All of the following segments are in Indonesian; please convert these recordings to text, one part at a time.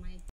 my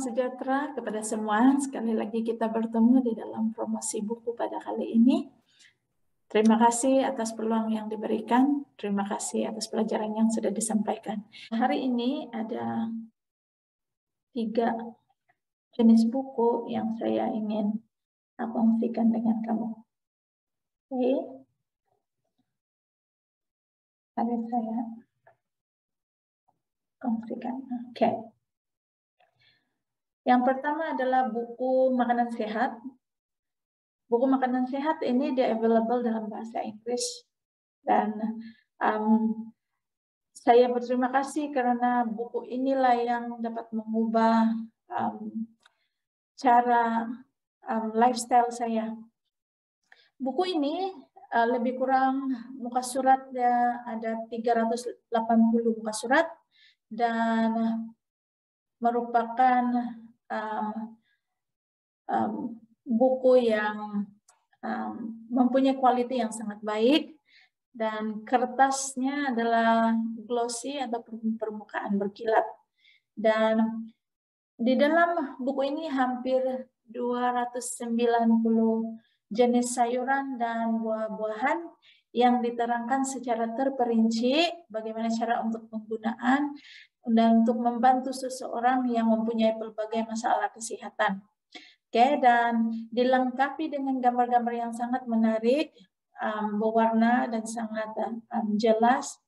sejahtera kepada semua. Sekali lagi kita bertemu di dalam promosi buku pada kali ini. Terima kasih atas peluang yang diberikan. Terima kasih atas pelajaran yang sudah disampaikan. Hari ini ada tiga jenis buku yang saya ingin kongsikan dengan kamu. Oke. Okay. Ada saya kongsikan. Oke. Okay. Yang pertama adalah buku Makanan Sehat. Buku Makanan Sehat ini dia available dalam bahasa Inggris dan um, saya berterima kasih karena buku inilah yang dapat mengubah um, cara um, lifestyle saya. Buku ini uh, lebih kurang muka suratnya ada 380 muka surat dan merupakan um, um, buku yang um, mempunyai kualitas yang sangat baik dan kertasnya adalah glossy atau permukaan berkilat dan di dalam buku ini hampir 290 jenis sayuran dan buah-buahan yang diterangkan secara terperinci bagaimana cara untuk penggunaan dan untuk membantu seseorang yang mempunyai berbagai masalah kesehatan. Oke, dan dilengkapi dengan gambar-gambar yang sangat menarik, um, berwarna dan sangat um, jelas.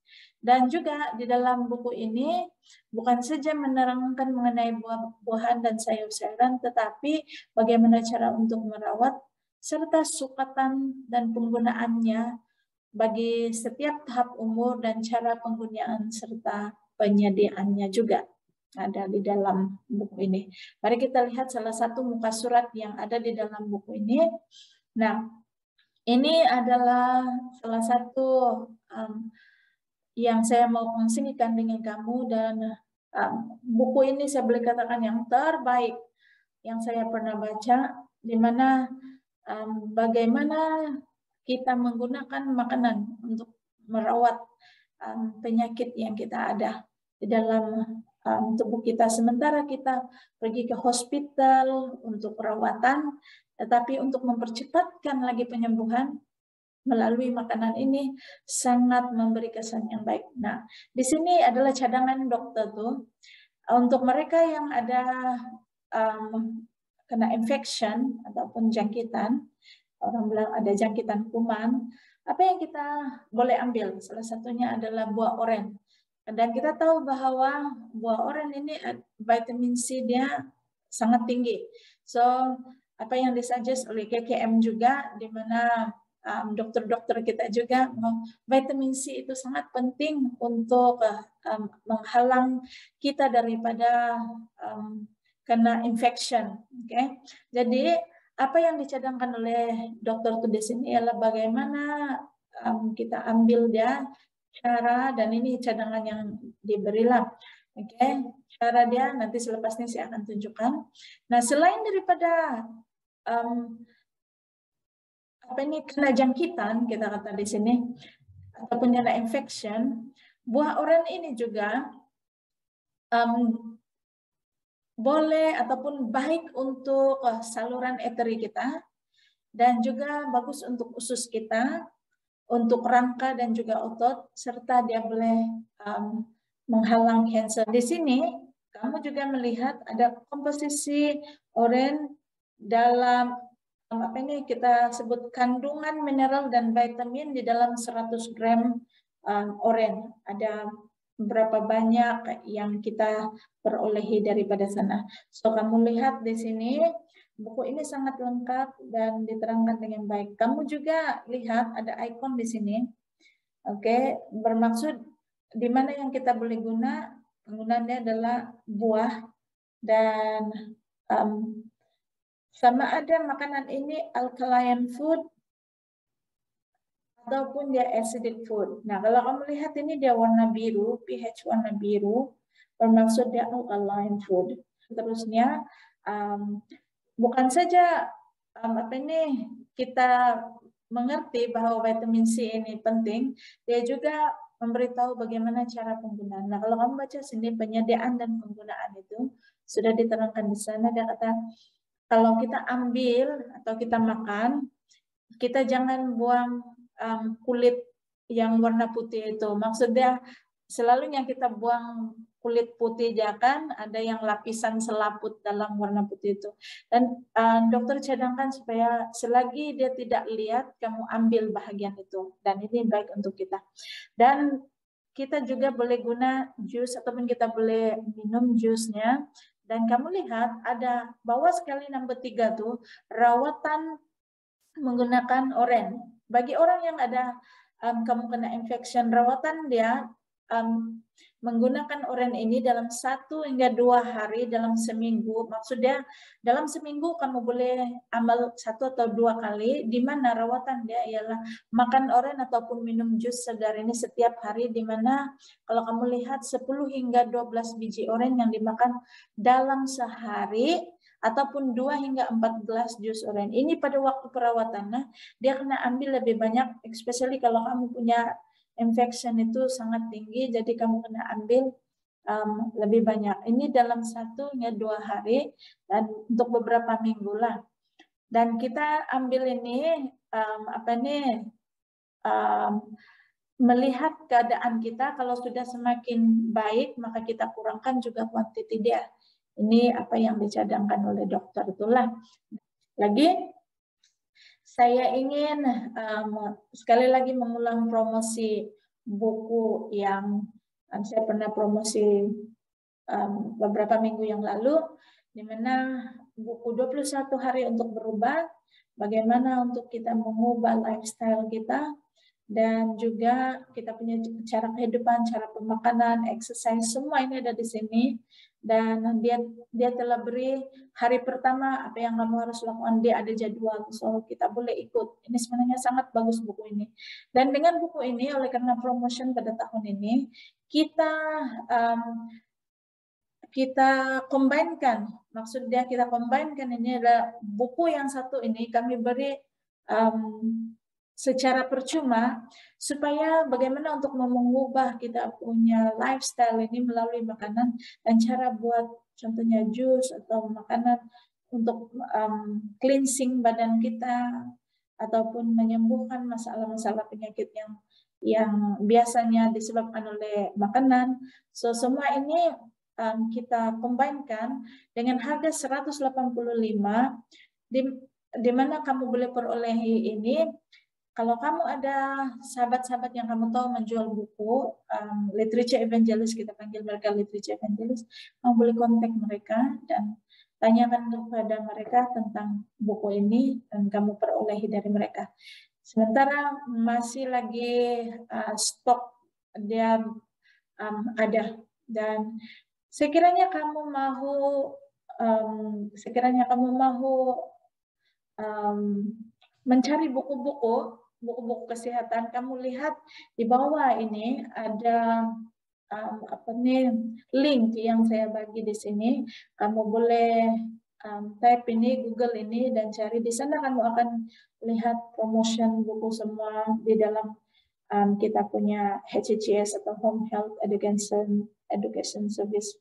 Dan juga di dalam buku ini bukan saja menerangkan mengenai buah-buahan dan sayur-sayuran, tetapi bagaimana cara untuk merawat serta sukatan dan penggunaannya bagi setiap tahap umur dan cara penggunaan serta penyediaannya juga ada di dalam buku ini. Mari kita lihat salah satu muka surat yang ada di dalam buku ini. Nah, ini adalah salah satu um, yang saya mau kongsikan dengan kamu dan um, buku ini saya boleh katakan yang terbaik yang saya pernah baca, di mana um, bagaimana kita menggunakan makanan untuk merawat um, penyakit yang kita ada di dalam um, tubuh kita. Sementara kita pergi ke hospital untuk perawatan, tetapi untuk mempercepatkan lagi penyembuhan melalui makanan ini sangat memberi kesan yang baik. Nah, di sini adalah cadangan dokter tuh untuk mereka yang ada um, kena infection ataupun jangkitan, orang bilang ada jangkitan kuman, apa yang kita boleh ambil? Salah satunya adalah buah oren. Dan kita tahu bahwa buah oren ini vitamin C dia sangat tinggi. So apa yang disuggest oleh KKM juga di mana um, dokter-dokter kita juga vitamin C itu sangat penting untuk uh, um, menghalang kita daripada um, kena infection. Oke, okay? jadi apa yang dicadangkan oleh dokter tuh di sini ialah bagaimana um, kita ambil dia cara dan ini cadangan yang diberilah. Oke, okay. cara dia nanti selepas ini saya akan tunjukkan. Nah, selain daripada um, apa ini kena jangkitan kita kata di sini ataupun kena infection, buah oran ini juga um, boleh ataupun baik untuk eh, saluran eteri kita dan juga bagus untuk usus kita untuk rangka dan juga otot, serta dia boleh um, menghalang cancer. Di sini, kamu juga melihat ada komposisi oren dalam apa ini kita sebut kandungan mineral dan vitamin di dalam 100 gram um, oren. Ada berapa banyak yang kita perolehi daripada sana. So kamu lihat di sini Buku ini sangat lengkap dan diterangkan dengan baik. Kamu juga lihat ada ikon di sini. Oke, okay, bermaksud di mana yang kita boleh guna? Penggunaannya adalah buah dan um, sama ada makanan ini alkaline food ataupun dia acidic food. Nah, kalau kamu lihat ini dia warna biru, pH warna biru, bermaksud dia alkaline food. Terusnya um, bukan saja um, apa ini kita mengerti bahwa vitamin C ini penting, dia juga memberitahu bagaimana cara penggunaan. Nah, kalau kamu baca sini penyediaan dan penggunaan itu sudah diterangkan di sana. Dia kata kalau kita ambil atau kita makan, kita jangan buang um, kulit yang warna putih itu. Maksudnya selalu yang kita buang kulit putih kan ada yang lapisan selaput dalam warna putih itu dan uh, dokter cadangkan supaya selagi dia tidak lihat kamu ambil bahagian itu dan ini baik untuk kita dan kita juga boleh guna jus ataupun kita boleh minum jusnya dan kamu lihat ada bawah sekali nomor tiga tuh rawatan menggunakan oren bagi orang yang ada um, kamu kena infection rawatan dia um, menggunakan urin ini dalam satu hingga dua hari dalam seminggu. Maksudnya dalam seminggu kamu boleh amal satu atau dua kali, di mana rawatan dia ialah makan urin ataupun minum jus segar ini setiap hari, di mana kalau kamu lihat 10 hingga 12 biji urin yang dimakan dalam sehari, ataupun 2 hingga 14 jus oren. Ini pada waktu perawatannya dia kena ambil lebih banyak, especially kalau kamu punya infection itu sangat tinggi, jadi kamu kena ambil um, lebih banyak. Ini dalam satu hingga dua hari dan untuk beberapa minggu lah. Dan kita ambil ini um, apa nih um, melihat keadaan kita kalau sudah semakin baik maka kita kurangkan juga kuantiti dia. Ini apa yang dicadangkan oleh dokter itulah. Lagi saya ingin um, sekali lagi mengulang promosi buku yang um, saya pernah promosi um, beberapa minggu yang lalu, di mana buku 21 hari untuk berubah, bagaimana untuk kita mengubah lifestyle kita, dan juga kita punya cara kehidupan, cara pemakanan, exercise, semua ini ada di sini dan dia dia telah beri hari pertama apa yang kamu harus lakukan dia ada jadwal so kita boleh ikut ini sebenarnya sangat bagus buku ini dan dengan buku ini oleh karena promotion pada tahun ini kita um, kita kombinkan maksudnya kita kombinkan ini adalah buku yang satu ini kami beri um, secara percuma supaya bagaimana untuk mengubah kita punya lifestyle ini melalui makanan dan cara buat contohnya jus atau makanan untuk um, cleansing badan kita ataupun menyembuhkan masalah-masalah penyakit yang yang biasanya disebabkan oleh makanan. So semua ini um, kita kombinkan dengan harga 185 di di mana kamu boleh perolehi ini kalau kamu ada sahabat-sahabat yang kamu tahu menjual buku um, literature evangelist kita panggil mereka literature evangelist kamu boleh kontak mereka dan tanyakan kepada mereka tentang buku ini dan kamu perolehi dari mereka sementara masih lagi uh, stok dia um, ada dan sekiranya kamu mau um, sekiranya kamu mau um, mencari buku-buku buku-buku kesehatan kamu lihat di bawah ini ada um, apa nih link yang saya bagi di sini kamu boleh um, type ini Google ini dan cari di sana kamu akan lihat promotion buku semua di dalam um, kita punya HCCS atau Home Health Education Education Service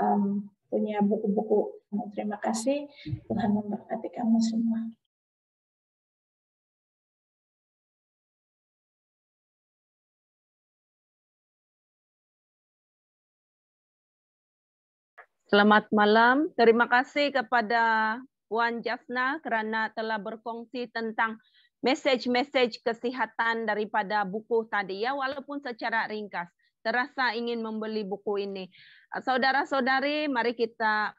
um, punya buku-buku. Terima kasih Tuhan memberkati kamu semua. Selamat malam. Terima kasih kepada Puan Jafna kerana telah berkongsi tentang mesej-mesej kesihatan daripada buku tadi ya walaupun secara ringkas. Terasa ingin membeli buku ini. Saudara-saudari, mari kita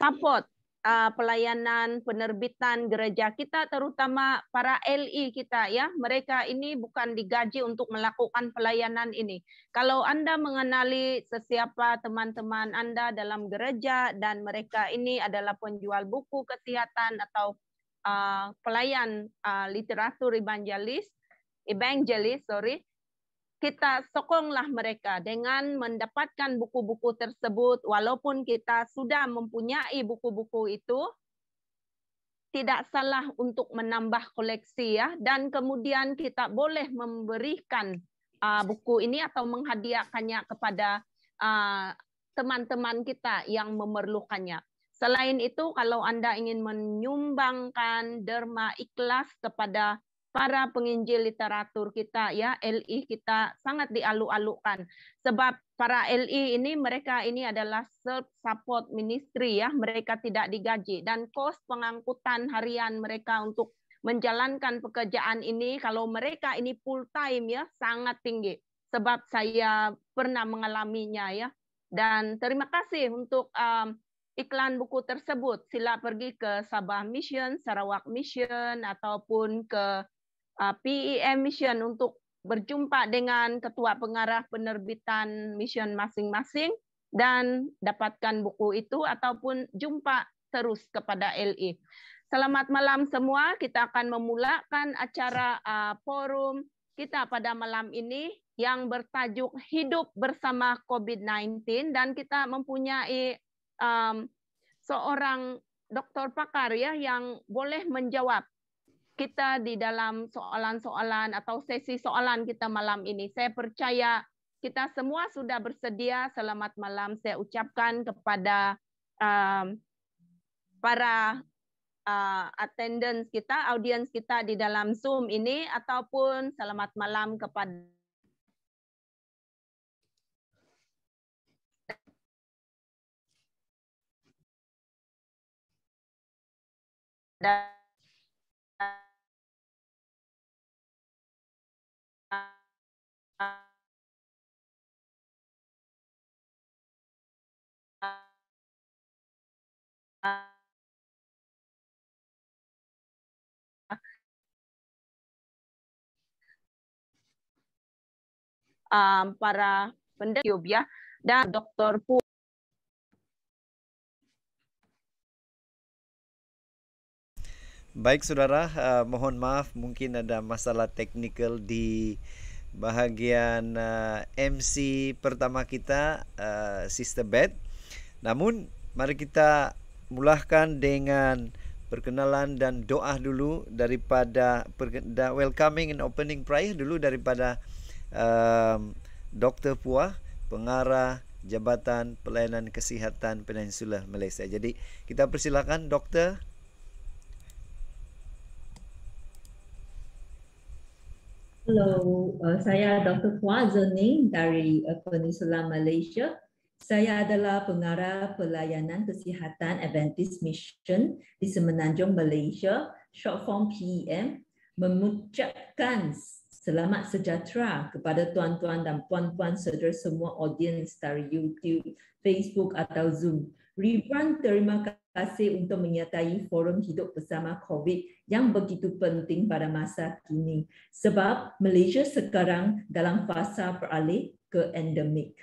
support uh, pelayanan penerbitan gereja kita terutama para LI kita ya mereka ini bukan digaji untuk melakukan pelayanan ini kalau Anda mengenali sesiapa teman-teman Anda dalam gereja dan mereka ini adalah penjual buku kesehatan atau uh, pelayan uh, literatur evangelis evangelis sorry kita sokonglah mereka dengan mendapatkan buku-buku tersebut walaupun kita sudah mempunyai buku-buku itu tidak salah untuk menambah koleksi ya dan kemudian kita boleh memberikan uh, buku ini atau menghadiahkannya kepada uh, teman-teman uh, kita yang memerlukannya. Selain itu kalau Anda ingin menyumbangkan derma ikhlas kepada para penginjil literatur kita ya LI kita sangat dialu-alukan sebab para LI ini mereka ini adalah self support ministry ya mereka tidak digaji dan kos pengangkutan harian mereka untuk menjalankan pekerjaan ini kalau mereka ini full time ya sangat tinggi sebab saya pernah mengalaminya ya dan terima kasih untuk um, iklan buku tersebut. Sila pergi ke Sabah Mission, Sarawak Mission, ataupun ke Ah, PEM Mission untuk berjumpa dengan ketua pengarah penerbitan mission masing-masing dan dapatkan buku itu ataupun jumpa terus kepada LI. E. Selamat malam semua, kita akan memulakan acara uh, forum kita pada malam ini yang bertajuk hidup bersama COVID-19 dan kita mempunyai um, seorang dokter pakar ya yang boleh menjawab kita di dalam soalan-soalan atau sesi soalan kita malam ini. Saya percaya kita semua sudah bersedia. Selamat malam saya ucapkan kepada um, para uh, attendance kita, audiens kita di dalam Zoom ini ataupun selamat malam kepada dan um, para pendek ya dan dokter pun. Baik saudara, uh, mohon maaf mungkin ada masalah teknikal di bahagian uh, eh, MC pertama kita uh, Sister Beth. Namun mari kita mulakan dengan perkenalan dan doa dulu daripada welcoming and opening prayer dulu daripada um, Dr. Puah, pengarah Jabatan Pelayanan Kesihatan Peninsula Malaysia. Jadi kita persilakan Dr. Hello, uh, saya Dr. Puah Zening dari uh, Peninsula Malaysia. Saya adalah pengarah pelayanan kesihatan Adventist Mission di Semenanjung Malaysia, short form PEM, mengucapkan selamat sejahtera kepada tuan-tuan dan puan-puan saudara semua audiens dari YouTube, Facebook atau Zoom. Ribuan terima kasih untuk menyertai forum hidup bersama COVID yang begitu penting pada masa kini sebab Malaysia sekarang dalam fasa beralih ke endemik.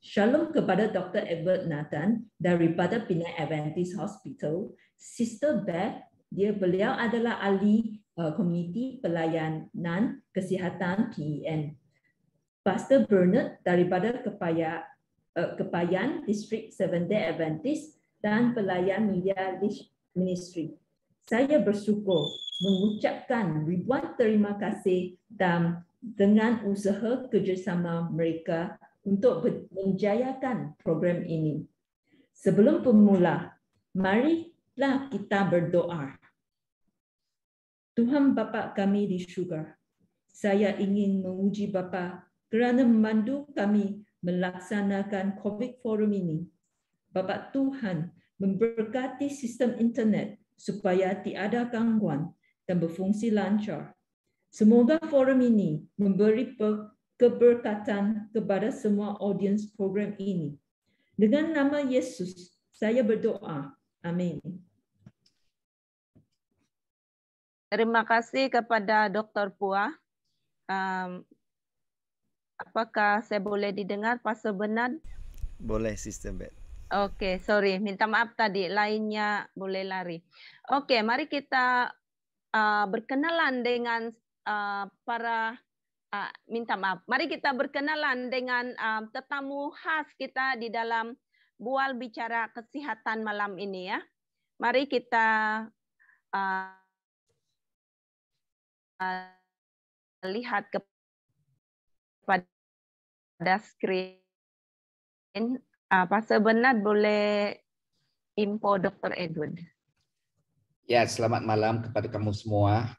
Shalom kepada Dr. Edward Nathan daripada Penang Adventist Hospital. Sister Beth, dia beliau adalah ahli komiti uh, pelayanan kesihatan PEN. Pastor Bernard daripada Kepaya, uh, Kepayan District Seventh Day Adventist dan pelayan media ministry. Saya bersyukur mengucapkan ribuan terima kasih dan dengan usaha kerjasama mereka untuk menjayakan program ini. Sebelum pemula, marilah kita berdoa. Tuhan Bapa kami di syurga, saya ingin menguji Bapa kerana memandu kami melaksanakan COVID forum ini. Bapa Tuhan memberkati sistem internet supaya tiada gangguan dan berfungsi lancar. Semoga forum ini memberi keberkatan kepada semua audiens program ini. Dengan nama Yesus, saya berdoa. Amin. Terima kasih kepada Dr. Pua. Um, apakah saya boleh didengar pas Bernard? Boleh, Sister Beth. Oke, okay, sorry. Minta maaf tadi, lainnya boleh lari. Oke, okay, mari kita uh, berkenalan dengan uh, para uh, minta maaf. Mari kita berkenalan dengan uh, tetamu khas kita di dalam bual bicara kesehatan malam ini ya. Mari kita uh, uh, lihat kepada screen. Uh, sebenarnya boleh info Dr. Edward. Ya, selamat malam kepada kamu semua.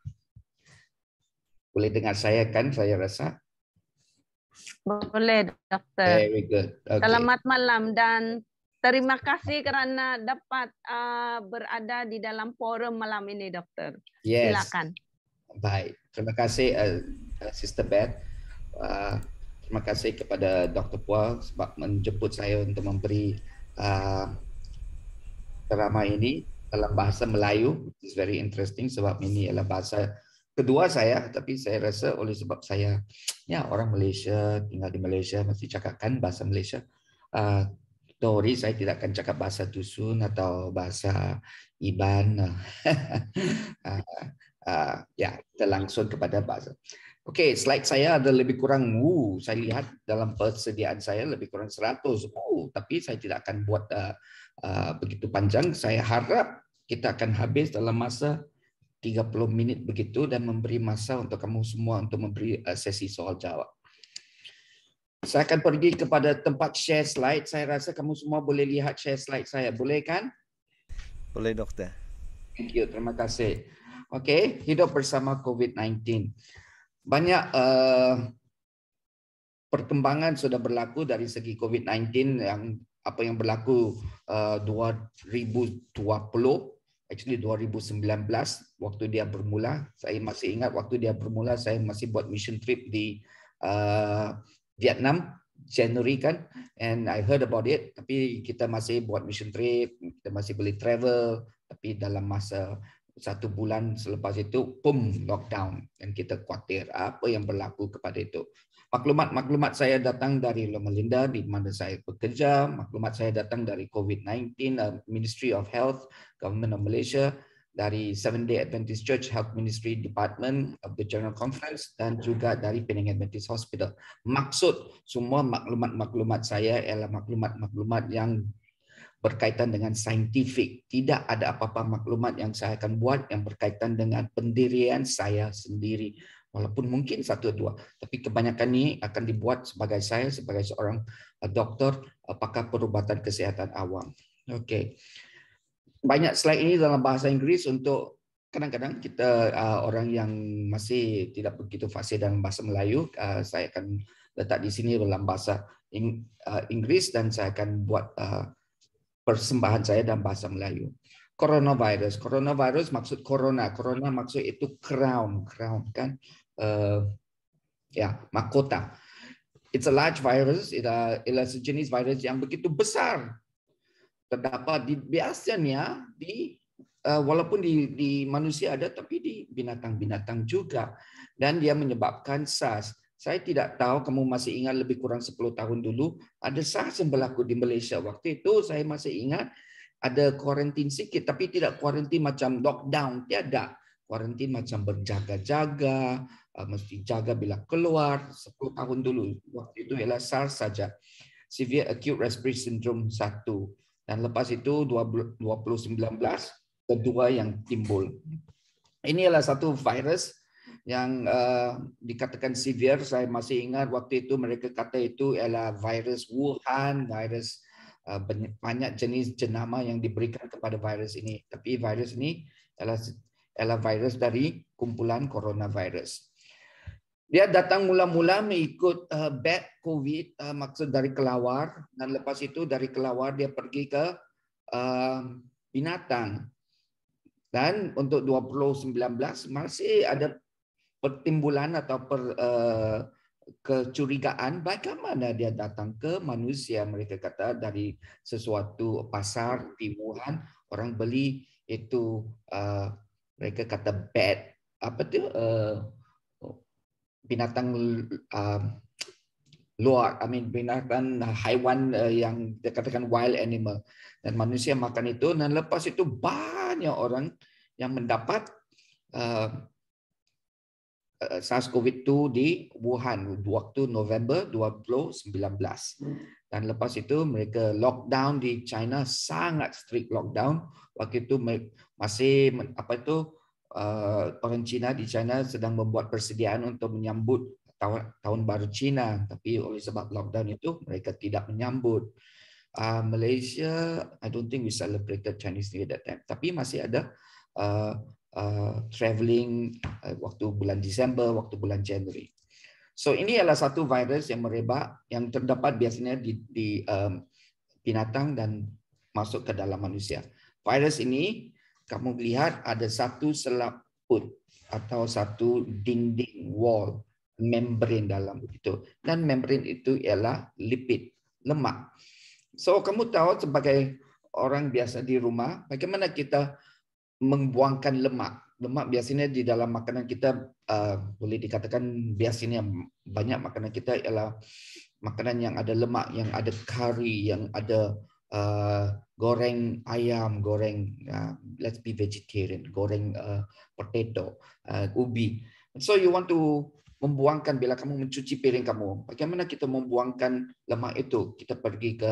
Boleh dengar saya kan saya rasa? Boleh, dokter. Very good. Okay. Selamat malam dan terima kasih kerana dapat uh, berada di dalam forum malam ini, dokter. Yes. Silakan. Baik, terima kasih uh, uh Sister Beth. Uh, terima kasih kepada Dr. Paul sebab menjemput saya untuk memberi uh, ini dalam bahasa Melayu. It's very interesting sebab ini adalah bahasa kedua saya, tapi saya rasa oleh sebab saya ya orang Malaysia tinggal di Malaysia mesti cakapkan bahasa Malaysia. Uh, saya tidak akan cakap bahasa Dusun atau bahasa Iban. uh, uh, ya, kita langsung kepada bahasa. Oke, slide saya ada lebih kurang, wuh, saya lihat dalam persediaan saya lebih kurang 100. Wuh, tapi saya tidak akan buat uh, uh, begitu panjang. Saya harap kita akan habis dalam masa 30 menit begitu dan memberi masa untuk kamu semua untuk memberi eh, sesi soal jawab. Saya akan pergi kepada tempat share slide. Saya rasa kamu semua boleh lihat share slide saya. Boleh kan? Boleh, dokter. Thank you. Terima kasih. Oke, hidup bersama COVID-19. Banyak uh, perkembangan sudah berlaku dari segi COVID-19 yang apa yang berlaku eh, uh, 2020 actually 2019 waktu dia bermula. Saya masih ingat waktu dia bermula saya masih buat mission trip di uh, Vietnam January kan and I heard about it tapi kita masih buat mission trip, kita masih boleh travel tapi dalam masa satu bulan selepas itu boom lockdown dan kita khawatir apa yang berlaku kepada itu. Maklumat-maklumat saya datang dari Loma Linda di mana saya bekerja, maklumat saya datang dari COVID-19 uh, Ministry of Health Government of Malaysia dari Seventh Day Adventist Church Health Ministry Department of the General Conference dan juga dari Penang Adventist Hospital. Maksud semua maklumat-maklumat saya ialah maklumat-maklumat yang berkaitan dengan saintifik. Tidak ada apa-apa maklumat yang saya akan buat yang berkaitan dengan pendirian saya sendiri. Walaupun mungkin satu dua, tapi kebanyakan ini akan dibuat sebagai saya sebagai seorang uh, dokter apakah perubatan kesehatan awam. Oke. Okay banyak slide ini dalam bahasa Inggris untuk kadang-kadang kita uh, orang yang masih tidak begitu fasih dalam bahasa Melayu, uh, saya akan letak di sini dalam bahasa Ing, uh, Inggris dan saya akan buat uh, persembahan saya dalam bahasa Melayu. Coronavirus, coronavirus maksud corona, corona maksud itu crown, crown kan, uh, ya mahkota. It's a large virus, ia ialah sejenis virus yang begitu besar terdapat di biasanya ya, di eh, walaupun di, di manusia ada tapi di binatang-binatang juga dan dia menyebabkan SARS. Saya tidak tahu kamu masih ingat lebih kurang 10 tahun dulu ada SARS yang berlaku di Malaysia. Waktu itu saya masih ingat ada karantin sedikit tapi tidak karantin macam lockdown, tiada. Karantin macam berjaga-jaga, eh, mesti jaga bila keluar. 10 tahun dulu waktu itu ialah SARS saja. Severe Acute Respiratory Syndrome 1 dan lepas itu 2019 kedua yang timbul. Ini adalah satu virus yang uh, dikatakan severe. Saya masih ingat waktu itu mereka kata itu adalah virus Wuhan, virus uh, banyak jenis jenama yang diberikan kepada virus ini. Tapi virus ini adalah, adalah virus dari kumpulan coronavirus. Dia datang mula-mula mengikut uh, bad COVID, uh, maksud dari kelawar. Dan lepas itu dari kelawar dia pergi ke uh, binatang. Dan untuk 2019 masih ada pertimbulan atau per, uh, kecurigaan bagaimana dia datang ke manusia. Mereka kata dari sesuatu pasar timuhan orang beli itu uh, mereka kata bad apa tuh binatang uh, luar, I mean binatang haiwan uh, yang dikatakan wild animal dan manusia makan itu dan lepas itu banyak orang yang mendapat uh, uh SARS-CoV-2 di Wuhan waktu November 2019. Dan lepas itu mereka lockdown di China sangat strict lockdown. Waktu itu masih apa itu uh, orang Cina di China sedang membuat persediaan untuk menyambut tahun, tahun baru Cina tapi oleh sebab lockdown itu mereka tidak menyambut uh, Malaysia I don't think we celebrated Chinese New Year that time tapi masih ada uh, uh, traveling uh, waktu bulan Disember waktu bulan Januari so ini adalah satu virus yang merebak yang terdapat biasanya di, di um, binatang dan masuk ke dalam manusia virus ini kamu lihat ada satu selaput atau satu dinding wall membrane dalam itu dan membrane itu ialah lipid lemak. So kamu tahu sebagai orang biasa di rumah bagaimana kita membuangkan lemak. Lemak biasanya di dalam makanan kita uh, boleh dikatakan biasanya banyak makanan kita ialah makanan yang ada lemak, yang ada kari, yang ada uh, goreng ayam, goreng uh, let's be vegetarian, goreng uh, potato, uh, ubi. So you want to membuangkan bila kamu mencuci piring kamu. Bagaimana kita membuangkan lemak itu? Kita pergi ke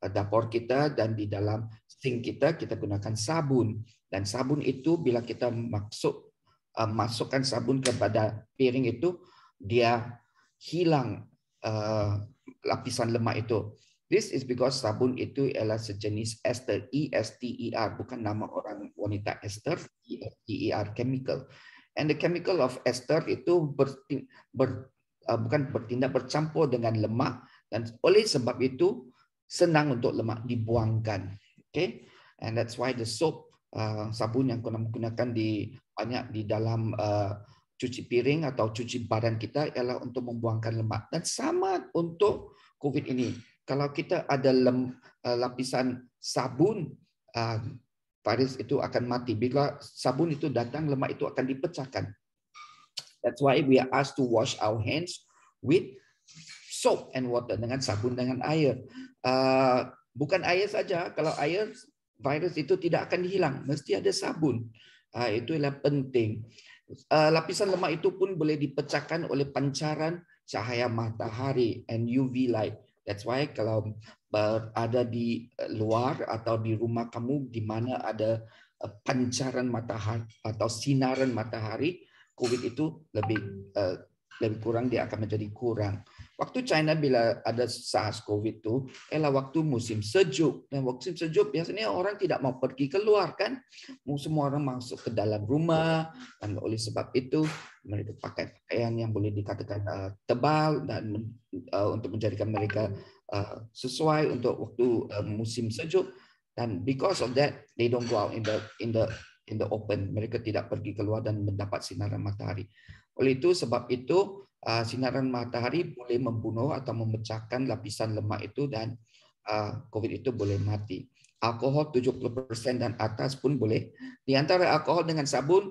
uh, dapur kita dan di dalam sink kita kita gunakan sabun dan sabun itu bila kita masuk uh, masukkan sabun kepada piring itu dia hilang uh, lapisan lemak itu. This is because sabun itu ialah sejenis ester, E-S-T-E-R, bukan nama orang wanita ester, E-S-T-E-R, chemical. And the chemical of ester itu bertind ber, uh, bukan bertindak bercampur dengan lemak dan oleh sebab itu senang untuk lemak dibuangkan. Okay, and that's why the soap uh, sabun yang kita gunakan di banyak di dalam uh, cuci piring atau cuci badan kita ialah untuk membuangkan lemak dan sama untuk COVID ini. Kalau kita ada lem, eh, lapisan sabun, virus ah, itu akan mati. Bila sabun itu datang, lemak itu akan dipecahkan. That's why we are asked to wash our hands with soap and water dengan sabun dengan air. Ah, bukan air saja. Kalau air virus itu tidak akan hilang. Mesti ada sabun. Ah, itu adalah penting. lapisan lemak itu pun boleh dipecahkan oleh pancaran cahaya matahari and UV light. That's why kalau eh, ada di eh, luar atau di rumah kamu di mana ada eh, pancaran matahari atau sinaran matahari, COVID itu lebih lebih kurang dia akan menjadi kurang. Waktu China bila ada sars Covid itu, ialah waktu musim sejuk. Dan musim sejuk biasanya orang tidak mau pergi keluar kan. Semua orang masuk ke dalam rumah. Dan oleh sebab itu mereka pakai pakaian yang boleh dikatakan uh, tebal dan uh, untuk menjadikan mereka uh, sesuai untuk waktu uh, musim sejuk. Dan because of that, they don't go out in the in the in the open. Mereka tidak pergi keluar dan mendapat sinaran matahari. Oleh itu sebab itu Eh, sinaran matahari boleh membunuh atau memecahkan lapisan lemak itu dan eh, COVID itu boleh mati. Alkohol 70% dan atas pun boleh. Di antara alkohol dengan sabun,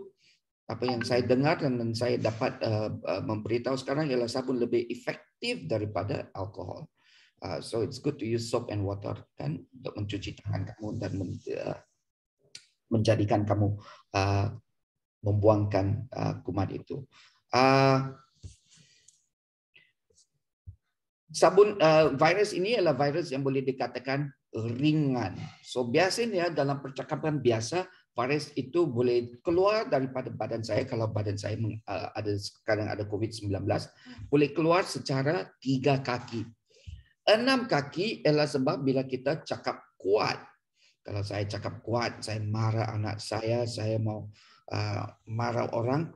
apa yang saya dengar dan saya dapat eh, memberitahu sekarang ialah sabun lebih efektif daripada alkohol. so it's good to use soap and water kan untuk mencuci tangan kamu dan men, menjadikan kamu membuangkan kuman itu. Uh, Sabun uh, virus ini adalah virus yang boleh dikatakan ringan. So biasanya dalam percakapan biasa virus itu boleh keluar daripada badan saya kalau badan saya eh, ada sekarang ada COVID-19 boleh keluar secara tiga kaki. Enam kaki adalah sebab bila kita cakap kuat. Kalau saya cakap kuat, saya marah anak saya, saya mau uh, marah orang,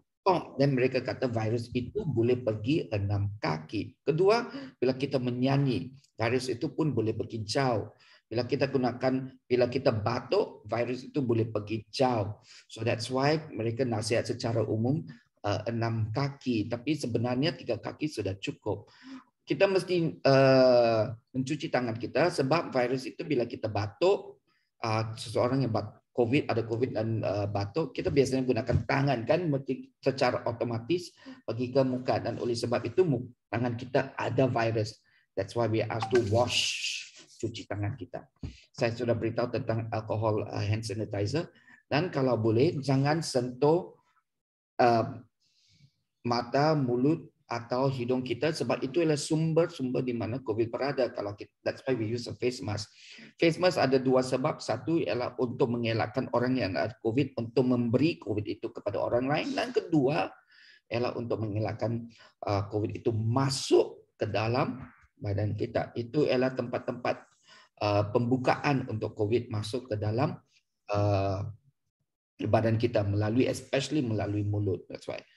dan mereka kata virus itu boleh pergi enam kaki. Kedua, bila kita menyanyi, virus itu pun boleh pergi jauh. Bila kita gunakan, bila kita batuk, virus itu boleh pergi jauh. So that's why mereka nasihat secara umum uh, enam kaki, tapi sebenarnya tiga kaki sudah cukup. Kita mesti uh, mencuci tangan kita sebab virus itu bila kita batuk, uh, seseorang yang batuk COVID, ada COVID dan uh, batuk, kita biasanya gunakan tangan kan secara otomatis pergi ke muka dan oleh sebab itu tangan kita ada virus. That's why we asked to wash cuci tangan kita. Saya sudah beritahu tentang alkohol uh, hand sanitizer dan kalau boleh jangan sentuh uh, mata, mulut, atau hidung kita sebab itu adalah sumber-sumber di mana COVID berada kalau kita that's why we use a face mask. Face mask ada dua sebab. Satu ialah untuk mengelakkan orang yang ada COVID untuk memberi COVID itu kepada orang lain dan kedua ialah untuk mengelakkan uh, COVID itu masuk ke dalam badan kita. Itu ialah tempat-tempat uh, pembukaan untuk COVID masuk ke dalam uh, badan kita melalui especially melalui mulut. That's why. Right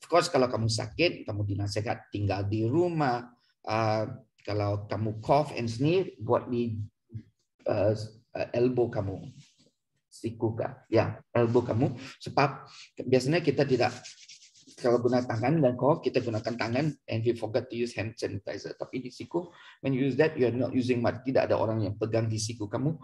Of course kalau kamu sakit, kamu dinasehat tinggal di rumah. Uh, kalau kamu cough and sneeze, buat di uh, uh elbow kamu, siku ya, Ya, elbow kamu. Sebab biasanya kita tidak kalau guna tangan dan cough kita gunakan tangan and we forget to use hand sanitizer. Tapi di siku when you use that you are not using much. Tidak ada orang yang pegang di siku kamu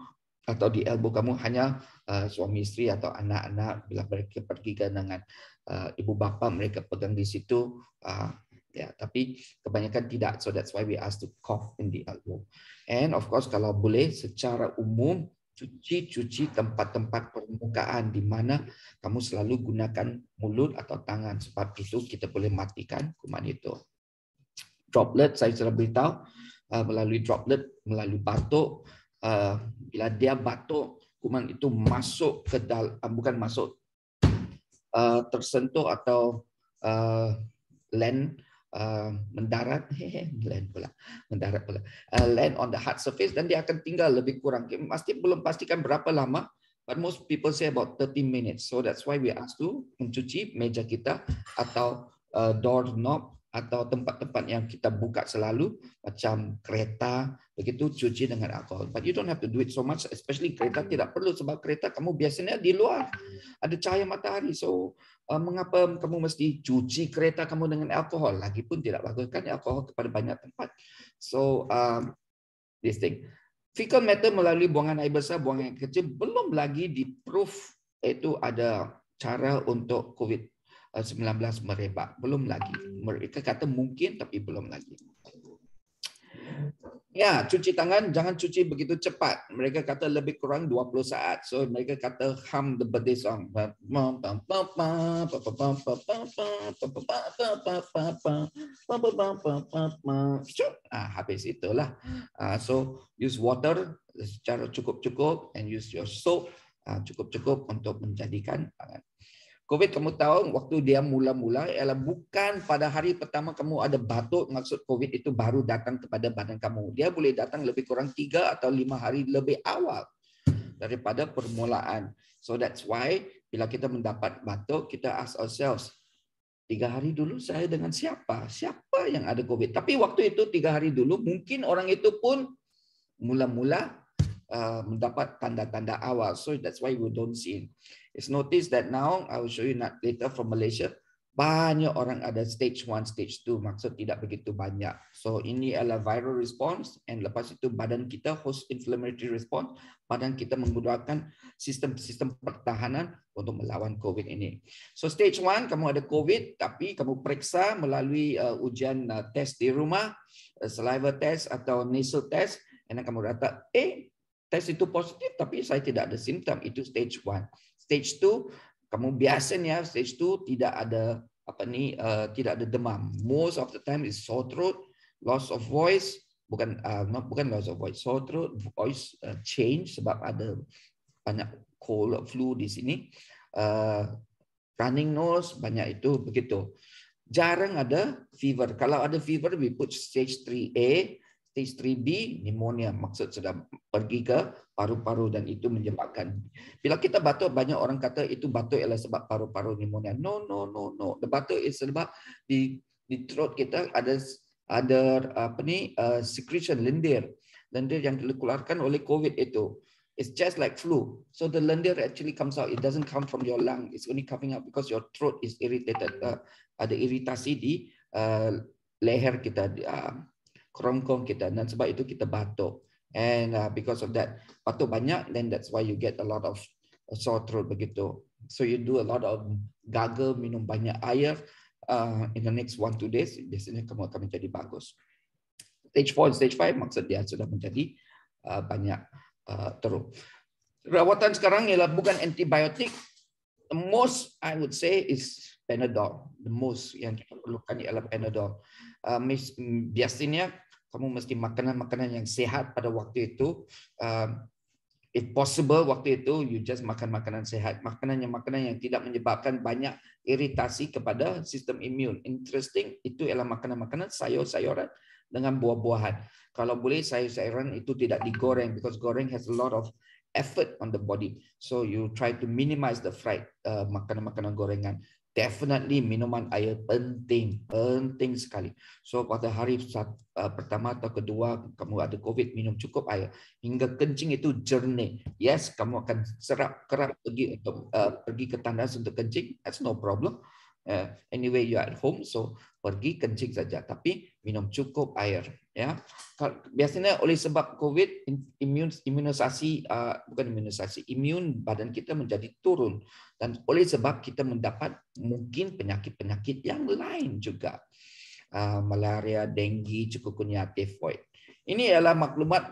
atau di elbow kamu hanya uh, suami istri atau anak-anak bila mereka pergi ke dengan uh, eh, ibu bapa mereka pegang di situ uh, ya tapi kebanyakan tidak so that's why we ask to cough in the elbow and of course kalau boleh secara umum cuci-cuci tempat-tempat permukaan di mana kamu selalu gunakan mulut atau tangan sebab itu kita boleh matikan kuman itu droplet saya sudah beritahu melalui droplet melalui batuk uh, bila dia batuk, kuman itu masuk ke dalam, eh, bukan masuk, uh, tersentuh atau uh, land Uh, mendarat hehe land pula mendarat pula uh, land on the hard surface dan dia akan tinggal lebih kurang pasti belum pastikan berapa lama but most people say about 30 minutes so that's why we ask to mencuci meja kita atau uh, door knob atau tempat-tempat yang kita buka selalu macam kereta begitu cuci dengan alkohol but you don't have to do it so much especially kereta tidak perlu sebab kereta kamu biasanya di luar ada cahaya matahari so uh, mengapa kamu mesti cuci kereta kamu dengan alkohol lagipun tidak bagus kan alkohol kepada banyak tempat so um, this thing fecal matter melalui buangan air besar buangan air kecil belum lagi di proof itu ada cara untuk covid 19 merebak. Belum lagi. Mereka kata mungkin tapi belum lagi. Ya, cuci tangan jangan cuci begitu cepat. Mereka kata lebih kurang 20 saat. So mereka kata hum the birthday song. Ah, habis itulah. Ah, so use water secara cukup-cukup and use your soap cukup-cukup untuk menjadikan tangan. COVID kamu tahu waktu dia mula-mula ialah bukan pada hari pertama kamu ada batuk maksud COVID itu baru datang kepada badan kamu. Dia boleh datang lebih kurang tiga atau lima hari lebih awal daripada permulaan. So that's why bila kita mendapat batuk kita ask ourselves tiga hari dulu saya dengan siapa? Siapa yang ada COVID? Tapi waktu itu tiga hari dulu mungkin orang itu pun mula-mula Uh, mendapat tanda-tanda awal. So that's why we don't see. It's noticed that now I will show you not later from Malaysia banyak orang ada stage one, stage two. Maksud tidak begitu banyak. So ini adalah viral response and lepas itu badan kita host inflammatory response. Badan kita menggunakan sistem-sistem pertahanan untuk melawan COVID ini. So stage one, kamu ada COVID tapi kamu periksa melalui uh, ujian uh, test di rumah, uh, saliva test atau nasal test. And kamu rata, eh tes itu positif tapi saya tidak ada simptom itu stage 1. Stage 2 kamu biasanya stage 2 tidak ada apa nih eh, uh, tidak ada demam. Most of the time is sore throat, loss of voice, bukan uh, not, bukan loss of voice, sore throat, voice uh, change sebab ada banyak cold flu di sini. Uh, running nose banyak itu begitu. Jarang ada fever. Kalau ada fever we put stage 3A stage 3B pneumonia maksud sudah pergi ke paru-paru dan itu menyebabkan bila kita batuk banyak orang kata itu batuk ialah sebab paru-paru pneumonia no no no no the batuk is sebab di di throat kita ada ada apa ni uh, secretion lendir lendir yang dikeluarkan oleh covid itu it's just like flu so the lendir actually comes out it doesn't come from your lung it's only coming out because your throat is irritated uh, ada iritasi di uh, leher kita uh, kerongkong kita dan sebab itu kita batuk. And uh, because of that, batuk banyak, then that's why you get a lot of uh, sore throat begitu. So you do a lot of gagal, minum banyak air. Uh, in the next one two days, biasanya kamu akan menjadi bagus. Stage 4 stage 5 maksud dia sudah menjadi uh, banyak uh, teruk. Rawatan sekarang ialah bukan antibiotik. The most I would say is Panadol. The most yang kita perlukan ialah Panadol. Uh, biasanya kamu mesti makanan-makanan yang sehat pada waktu itu. Uh, if possible waktu itu, you just makan makanan sehat. Makanan yang makanan yang tidak menyebabkan banyak iritasi kepada sistem imun. Interesting, itu ialah makanan-makanan sayur-sayuran dengan buah-buahan. Kalau boleh sayur-sayuran itu tidak digoreng because goreng has a lot of effort on the body. So you try to minimize the fried uh, makanan-makanan gorengan definitely minuman air penting, penting sekali. So pada hari saat, uh, eh, pertama atau kedua kamu ada COVID minum cukup air hingga kencing itu jernih. Yes, kamu akan serap kerap pergi untuk uh, pergi ke tandas untuk kencing. That's no problem. Uh, anyway, you are at home, so pergi kencing saja. Tapi minum cukup air. Ya, biasanya oleh sebab COVID, imun imunisasi uh, bukan imunisasi, imun badan kita menjadi turun. Dan oleh sebab kita mendapat mungkin penyakit-penyakit yang lain juga, uh, malaria, denggi, cukup cikungunya, tifoid. Ini adalah maklumat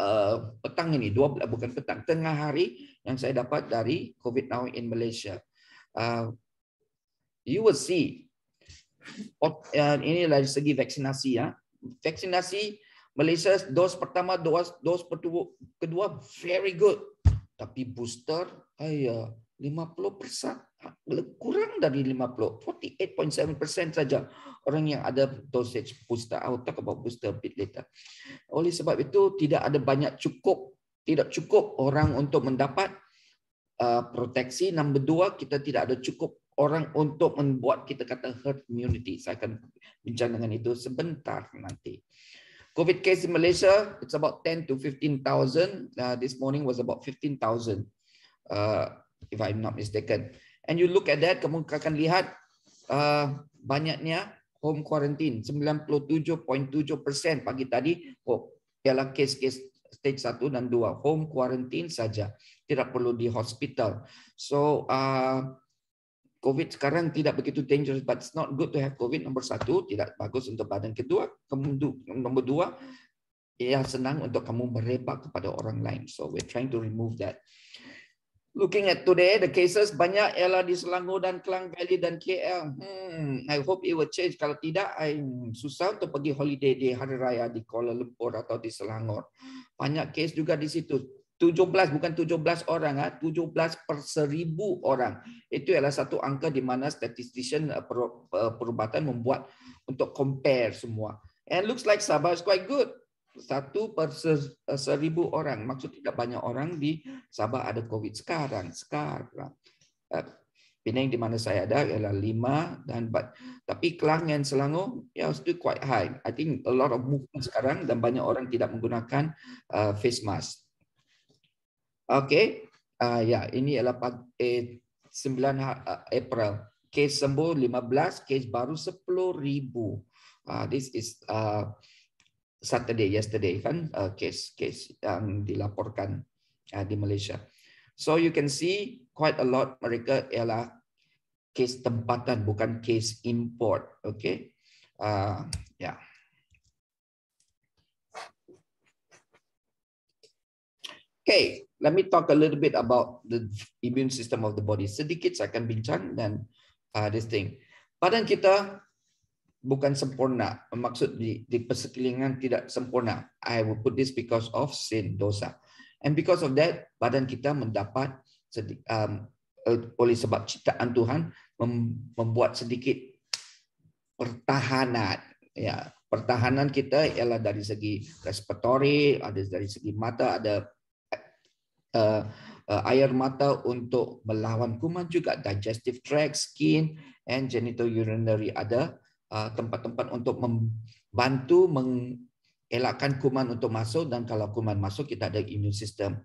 uh, petang ini, dua bukan petang, tengah hari yang saya dapat dari COVID now in Malaysia. Uh, you will see uh, ini dari segi vaksinasi ya. Vaksinasi Malaysia dos pertama dos dos pertubuh, kedua very good. Tapi booster ayah 50% kurang dari 50 48.7% saja orang yang ada dosage booster I will talk booster bit later oleh sebab itu tidak ada banyak cukup tidak cukup orang untuk mendapat uh, proteksi nombor dua kita tidak ada cukup orang untuk membuat kita kata herd immunity. Saya akan bincang dengan itu sebentar nanti. COVID case in Malaysia, it's about 10 to 15,000. Uh, this morning was about 15,000, uh, if I'm not mistaken. And you look at that, kamu akan lihat uh, banyaknya home quarantine, 97.7% pagi tadi, oh, ialah kes-kes stage 1 dan 2, home quarantine saja, tidak perlu di hospital. So, uh, COVID sekarang tidak begitu dangerous, but it's not good to have COVID. Nomor satu, tidak bagus untuk badan. Kedua, nomor dua, ia senang untuk kamu merebak kepada orang lain. So we're trying to remove that. Looking at today, the cases banyak ialah di Selangor dan Kelang Valley dan KL. Hmm, I hope it will change. Kalau tidak, I susah untuk pergi holiday di Hari Raya di Kuala Lumpur atau di Selangor. Banyak case juga di situ. 17 bukan 17 orang ah, tujuh 17 per seribu orang. Itu adalah satu angka di mana statistician eh, eh, perubatan membuat untuk compare semua. And looks like Sabah is quite good. Satu per eh, seribu orang. Maksud tidak banyak orang di Sabah ada COVID sekarang. Sekarang. Penang di mana saya ada ialah lima dan empat. Tapi Kelang dan Selangor, ya yeah, still quite high. I think a lot of movement sekarang dan banyak orang tidak menggunakan uh, face mask. Okey. Uh, ah, ya, ini adalah pagi, eh, 9 ha-, ah, April. Kes sembuh 15, kes baru 10,000. Uh, ah, this is uh, Saturday, yesterday kan, uh, case case yang dilaporkan uh, di Malaysia. So you can see quite a lot mereka ialah case tempatan bukan case import, okay? Uh, yeah. Okay, let me talk a little bit about the immune system of the body. Sedikit saya akan bincang dan uh, this thing. Badan kita bukan sempurna. Maksud di, di persekelilingan tidak sempurna. I will put this because of sin, dosa. And because of that, badan kita mendapat um, oleh sebab ciptaan Tuhan membuat sedikit pertahanan. Ya, pertahanan kita ialah dari segi respiratory, ada dari segi mata, ada Eh, eh, air mata untuk melawan kuman juga digestive tract, skin and genital urinary ada eh, tempat-tempat untuk membantu mengelakkan kuman untuk masuk dan kalau kuman masuk kita ada immune system.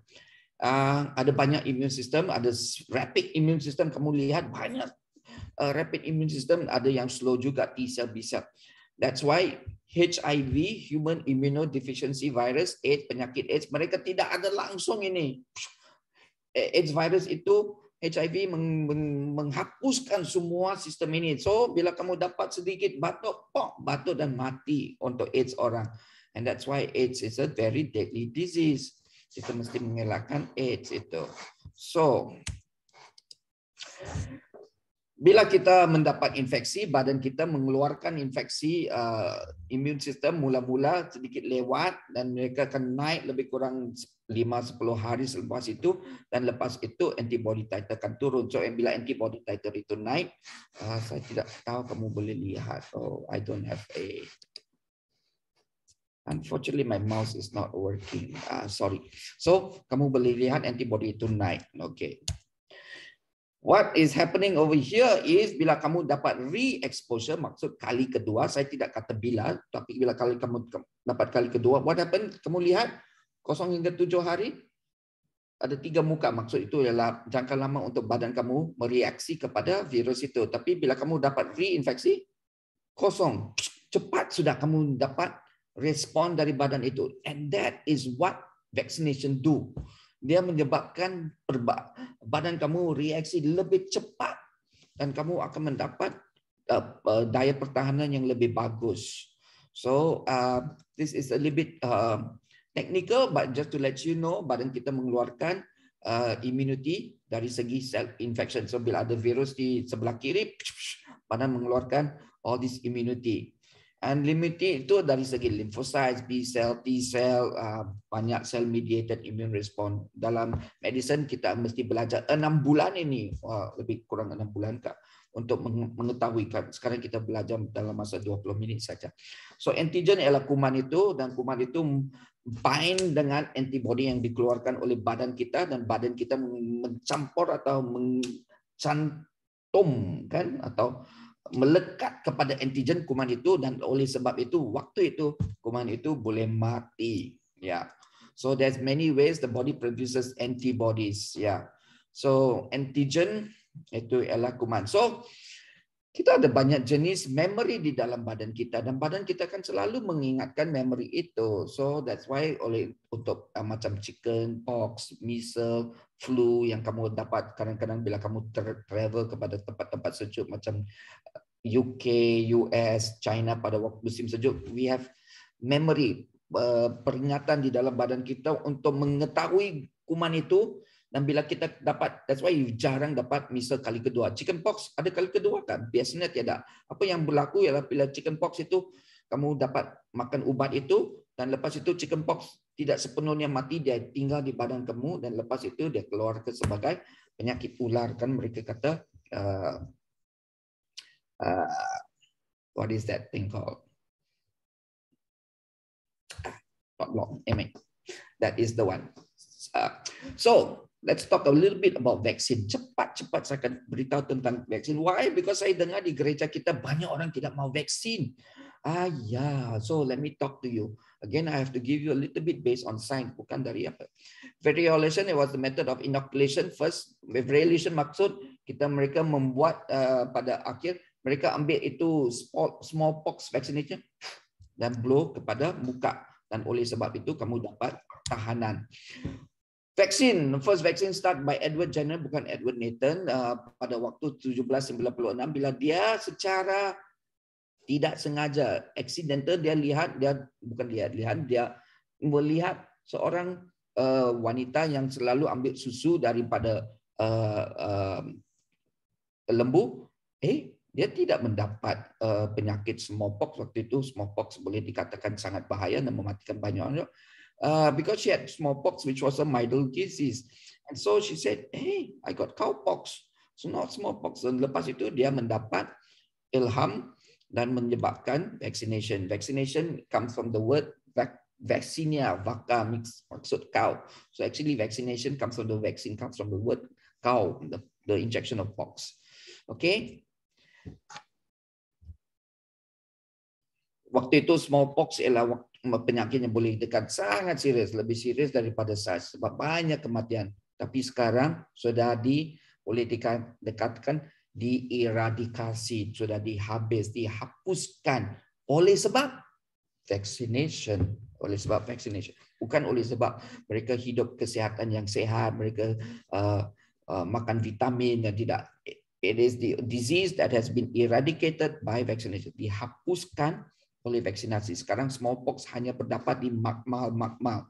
Uh, ada banyak immune system, ada rapid immune system kamu lihat banyak uh, rapid immune system ada yang slow juga T cell That's why HIV human immunodeficiency virus AIDS penyakit AIDS mereka tidak ada langsung ini AIDS virus itu HIV meng, meng, menghapuskan semua sistem ini. So bila kamu dapat sedikit batuk, pok batuk dan mati untuk AIDS orang. And that's why AIDS is a very deadly disease. Kita mesti mengelakkan AIDS itu. So Bila kita mendapat infeksi, badan kita mengeluarkan infeksi uh, eh, imun sistem mula-mula sedikit lewat dan mereka akan naik lebih kurang 5-10 hari selepas itu dan lepas itu antibody titer akan turun. So bila antibody titer itu naik, uh, saya tidak tahu kamu boleh lihat. Oh, I don't have a Unfortunately, my mouse is not working. Uh, sorry. So, kamu boleh lihat antibody itu naik. Okay. What is happening over here is bila kamu dapat re-exposure, maksud kali kedua, saya tidak kata bila, tapi bila kali kamu dapat kali kedua, what happened? Kamu lihat, kosong hingga tujuh hari, ada tiga muka. Maksud itu ialah jangka lama untuk badan kamu mereaksi kepada virus itu. Tapi bila kamu dapat reinfeksi, kosong. Cepat sudah kamu dapat respon dari badan itu. And that is what vaccination do dia menyebabkan badan kamu reaksi lebih cepat dan kamu akan mendapat uh, uh, daya pertahanan yang lebih bagus. So uh, this is a little bit uh, technical but just to let you know badan kita mengeluarkan uh, immunity dari segi self infection. So bila ada virus di sebelah kiri badan mengeluarkan all this immunity. Unlimited itu dari segi limfosit, B cell, T cell, ah, banyak cell mediated immune response. Dalam medicine kita mesti belajar enam bulan ini, lebih kurang enam bulan kak, untuk mengetahui. Sekarang kita belajar dalam masa 20 menit saja. So antigen ialah kuman itu dan kuman itu bind dengan antibody yang dikeluarkan oleh badan kita dan badan kita mencampur atau mencantum kan atau melekat kepada antigen kuman itu dan oleh sebab itu waktu itu kuman itu boleh mati ya yeah. so there's many ways the body produces antibodies ya yeah. so antigen itu ialah kuman so kita ada banyak jenis memori di dalam badan kita dan badan kita kan selalu mengingatkan memori itu. So that's why oleh untuk uh, macam chicken pox, measles, flu yang kamu dapat kadang-kadang bila kamu travel kepada tempat-tempat sejuk macam UK, uh, US, China pada waktu musim sejuk, we have memory uh, peringatan di dalam badan kita untuk mengetahui kuman itu dan bila kita dapat that's why you jarang dapat misal kali kedua chickenpox ada kali kedua kan biasanya tiada apa yang berlaku ialah bila chickenpox itu kamu dapat makan ubat itu dan lepas itu chickenpox tidak sepenuhnya mati dia tinggal di badan kamu dan lepas itu dia keluar ke sebagai penyakit ular kan mereka kata uh, uh, what is that thing called not long that is the one uh, so let's talk a little bit about vaksin cepat cepat saya akan beritahu tentang vaksin why because saya dengar di gereja kita banyak orang tidak mau vaksin Ah yeah, so let me talk to you. Again, I have to give you a little bit based on science, bukan dari apa. Variolation, it was the method of inoculation. First, variolation maksud kita mereka membuat uh, pada akhir, mereka ambil itu smallpox vaccination dan blow kepada muka. Dan oleh sebab itu kamu dapat tahanan. Vaksin, first vaccine start by Edward Jenner, bukan Edward Nathan, uh, pada waktu 1796 bila dia secara tidak sengaja accidental dia lihat dia bukan lihat lihat dia melihat seorang uh, wanita yang selalu ambil susu daripada uh, uh, lembu eh dia tidak mendapat uh, penyakit smallpox waktu itu smallpox boleh dikatakan sangat bahaya dan mematikan banyak orang uh, because she had smallpox which was a mild disease and so she said hey I got cowpox so not smallpox dan lepas itu dia mendapat ilham dan menyebabkan vaccination. Vaccination comes from the word vac vaccinia, vaca, mix, maksud cow. So actually vaccination comes from the vaccine, comes from the word cow, the, the injection of pox. Okay. Waktu itu smallpox ialah penyakit yang boleh dekat sangat serius, lebih serius daripada SARS sebab banyak kematian. Tapi sekarang sudah di boleh dikatakan dieradikasi, sudah dihabis, dihapuskan oleh sebab vaccination. Oleh sebab vaccination. Bukan oleh sebab mereka hidup kesihatan yang sehat, mereka uh, uh, makan vitamin yang tidak. It is the disease that has been eradicated by vaccination. Dihapuskan oleh vaksinasi. Sekarang smallpox hanya berdapat di makmal-makmal.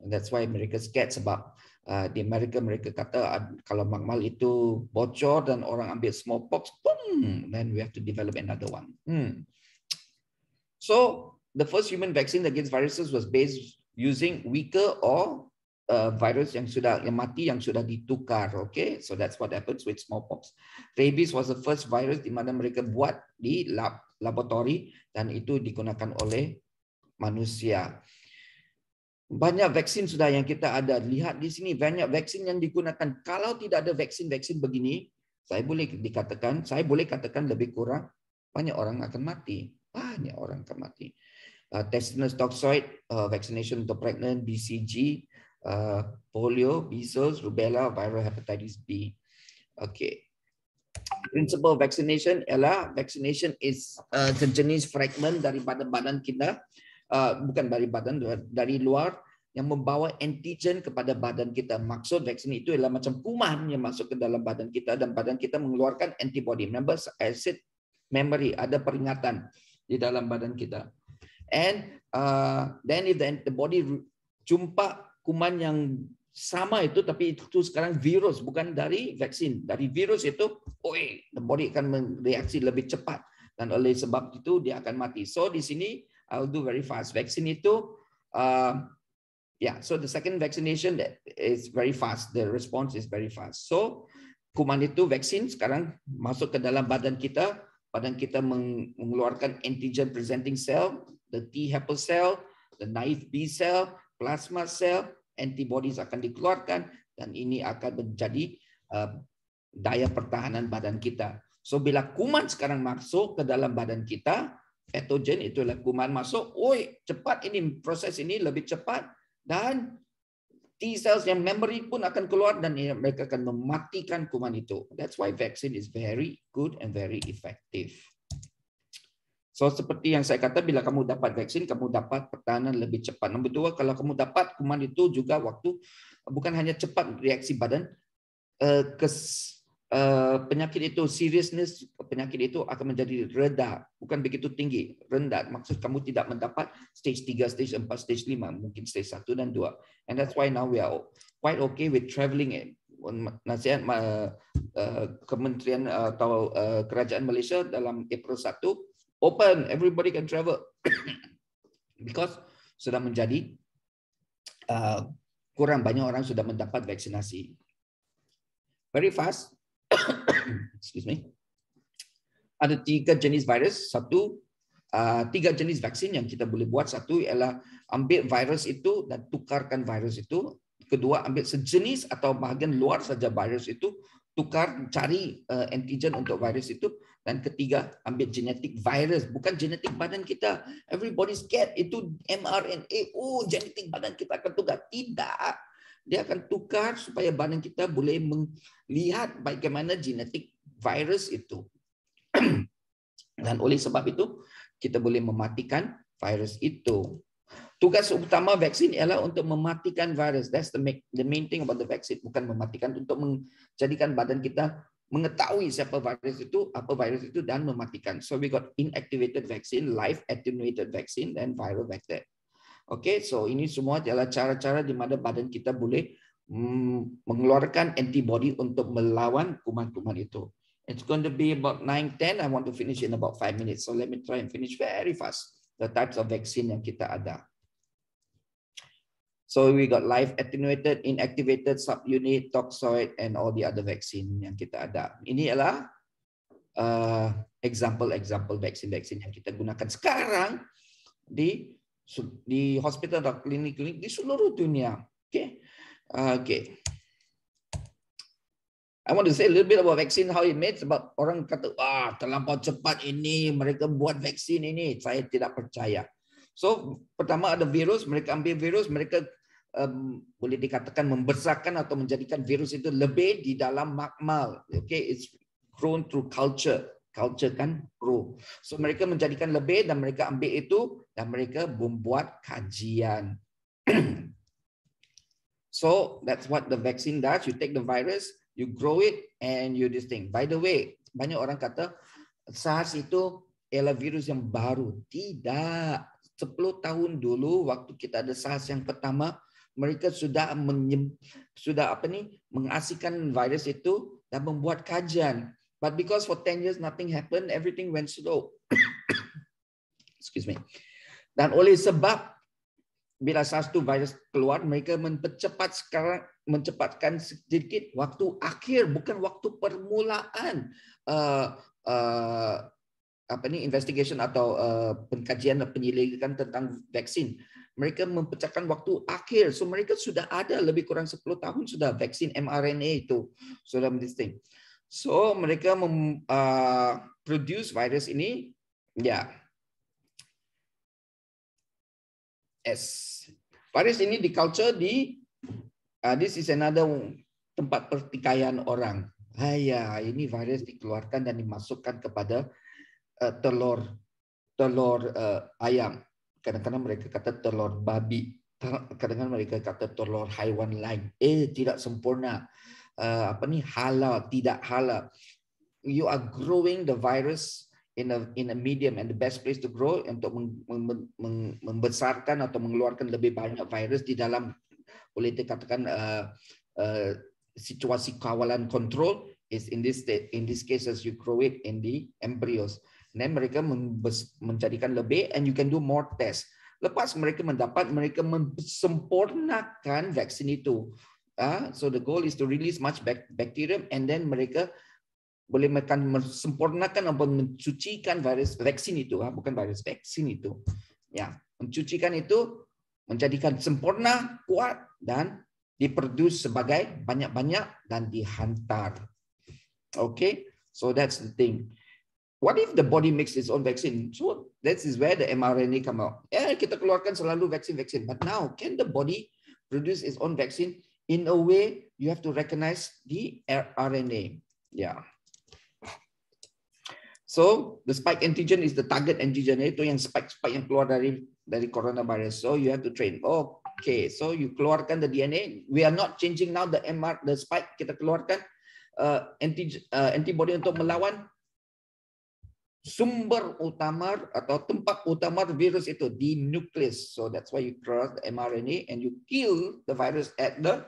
That's why mereka scared sebab Ah, di Amerika mereka kata kalau makmal itu bocor dan orang ambil smallpox, boom, then we have to develop another one. Hmm. So the first human vaccine against viruses was based using weaker or uh, virus yang sudah yang mati yang sudah ditukar, okay? So that's what happens with smallpox. Rabies was the first virus di mana mereka buat di lab laboratory dan itu digunakan oleh manusia. Banyak vaksin sudah yang kita ada. Lihat di sini banyak vaksin yang digunakan. Kalau tidak ada vaksin-vaksin begini, saya boleh dikatakan, saya boleh katakan lebih kurang banyak orang akan mati. Banyak orang akan mati. Uh, tetanus toxoid, uh, vaccination untuk pregnant, BCG, uh, polio, measles, rubella, viral hepatitis B. Okay. principle vaccination ialah vaccination is uh, sejenis fragment daripada badan kita Eh, bukan dari badan dari luar yang membawa antigen kepada badan kita. Maksud vaksin itu adalah macam kuman yang masuk ke dalam badan kita dan badan kita mengeluarkan antibody. Remember, acid memory ada peringatan di dalam badan kita. And uh, then if the, antibody body jumpa kuman yang sama itu tapi itu sekarang virus bukan dari vaksin dari virus itu oh eh, the body akan mereaksi lebih cepat dan oleh sebab itu dia akan mati so di sini I'll do very fast. Vaccine itu, uh, yeah. So the second vaccination that is very fast. The response is very fast. So kuman itu vaksin sekarang masuk ke dalam badan kita. Badan kita mengeluarkan antigen presenting cell, the T helper cell, the naive B cell, plasma cell, antibodies akan dikeluarkan dan ini akan menjadi uh, daya pertahanan badan kita. So bila kuman sekarang masuk ke dalam badan kita, Etogen itu adalah kuman masuk, Oi cepat ini proses ini lebih cepat dan T cells yang memory pun akan keluar dan mereka akan mematikan kuman itu. That's why vaccine is very good and very effective. So seperti yang saya kata, bila kamu dapat vaksin, kamu dapat pertahanan lebih cepat. Nomor dua, kalau kamu dapat kuman itu juga waktu bukan hanya cepat reaksi badan, eh, kes Eh, penyakit itu seriousness penyakit itu akan menjadi reda bukan begitu tinggi rendah maksud kamu tidak mendapat stage 3 stage 4 stage 5 mungkin stage 1 dan 2 and that's why now we are quite okay with traveling it nasihat uh, uh, kementerian uh, atau uh, kerajaan Malaysia dalam April 1 open everybody can travel because sudah menjadi uh, kurang banyak orang sudah mendapat vaksinasi very fast excuse me, ada tiga jenis virus. Satu, uh, tiga jenis vaksin yang kita boleh buat. Satu ialah ambil virus itu dan tukarkan virus itu. Kedua, ambil sejenis atau bahagian luar saja virus itu, tukar cari uh, antigen untuk virus itu. Dan ketiga, ambil genetik virus, bukan genetik badan kita. Everybody's scared itu mRNA. Oh, genetik badan kita akan tukar. Tidak dia akan tukar supaya badan kita boleh melihat bagaimana genetik virus itu. Dan oleh sebab itu, kita boleh mematikan virus itu. Tugas utama vaksin ialah untuk mematikan virus. That's the, main thing about the vaccine. Bukan mematikan, untuk menjadikan badan kita mengetahui siapa virus itu, apa virus itu, dan mematikan. So we got inactivated vaccine, live attenuated vaccine, and viral vector Oke, okay? so ini semua adalah cara-cara di mana badan kita boleh mm, mengeluarkan antibody untuk melawan kuman-kuman itu. It's going to be about 9.10. I want to finish in about 5 minutes. So let me try and finish very fast the types of vaccine yang kita ada. So we got live attenuated, inactivated, subunit, toxoid, and all the other vaccine yang kita ada. Ini adalah uh, example-example vaccine-vaccine yang kita gunakan sekarang di di hospital atau klinik-klinik di seluruh dunia. Okay, okay. I want to say a little bit about vaccine, how it made. Sebab orang kata, wah, terlampau cepat ini, mereka buat vaksin ini. Saya tidak percaya. So, pertama ada virus, mereka ambil virus, mereka um, boleh dikatakan membesarkan atau menjadikan virus itu lebih di dalam makmal. Okay, it's grown through culture culture kan pro. So mereka menjadikan lebih dan mereka ambil itu dan mereka membuat kajian. so that's what the vaccine does. You take the virus, you grow it and you this thing. By the way, banyak orang kata SARS itu ialah virus yang baru. Tidak. 10 tahun dulu waktu kita ada SARS yang pertama, mereka sudah menyem, sudah apa ni mengasihkan virus itu dan membuat kajian. But because for 10 years nothing happened, everything went slow. Excuse me. Dan oleh sebab bila satu virus keluar, mereka mempercepat sekarang mencepatkan sedikit waktu akhir, bukan waktu permulaan uh, uh, apa ini investigation atau uh, pengkajian penyelidikan tentang vaksin. Mereka memecahkan waktu akhir, so mereka sudah ada lebih kurang 10 tahun sudah vaksin mRNA itu sudah mendistribusi. So mereka mem, uh, produce virus ini ya. Yeah. S. Virus ini di culture di uh, this is another tempat pertikaian orang. Ayah ini virus dikeluarkan dan dimasukkan kepada uh, telur telur uh, ayam. Kadang-kadang mereka kata telur babi. Kadang-kadang mereka kata telur haiwan lain. Eh, tidak sempurna uh, apa nih halal tidak halal you are growing the virus in a in a medium and the best place to grow untuk membesarkan atau mengeluarkan lebih banyak virus di dalam boleh dikatakan uh, eh, uh, eh, situasi kawalan kontrol is in this state, in this case as you grow it in the embryos dan mereka membes, menjadikan lebih and you can do more test lepas mereka mendapat mereka sempurnakan vaksin itu uh, so the goal is to release much bacterium and then mereka boleh makan sempurnakan ataupun mencucikan virus vaksin itu uh, bukan virus vaksin itu ya yeah. mencucikan itu menjadikan sempurna kuat dan diproduce sebagai banyak-banyak dan dihantar okay so that's the thing What if the body makes its own vaccine? So that is where the mRNA come out. Eh, kita keluarkan selalu vaksin-vaksin. But now, can the body produce its own vaccine? in a way, you have to recognize the RNA. Yeah. So the spike antigen is the target antigen. Itu yang spike-spike yang keluar dari dari coronavirus. So you have to train. okay. So you keluarkan the DNA. We are not changing now the MR, the spike. Kita keluarkan uh, anti, uh, antibody untuk melawan sumber utama atau tempat utama virus itu di nucleus. So that's why you cross the mRNA and you kill the virus at the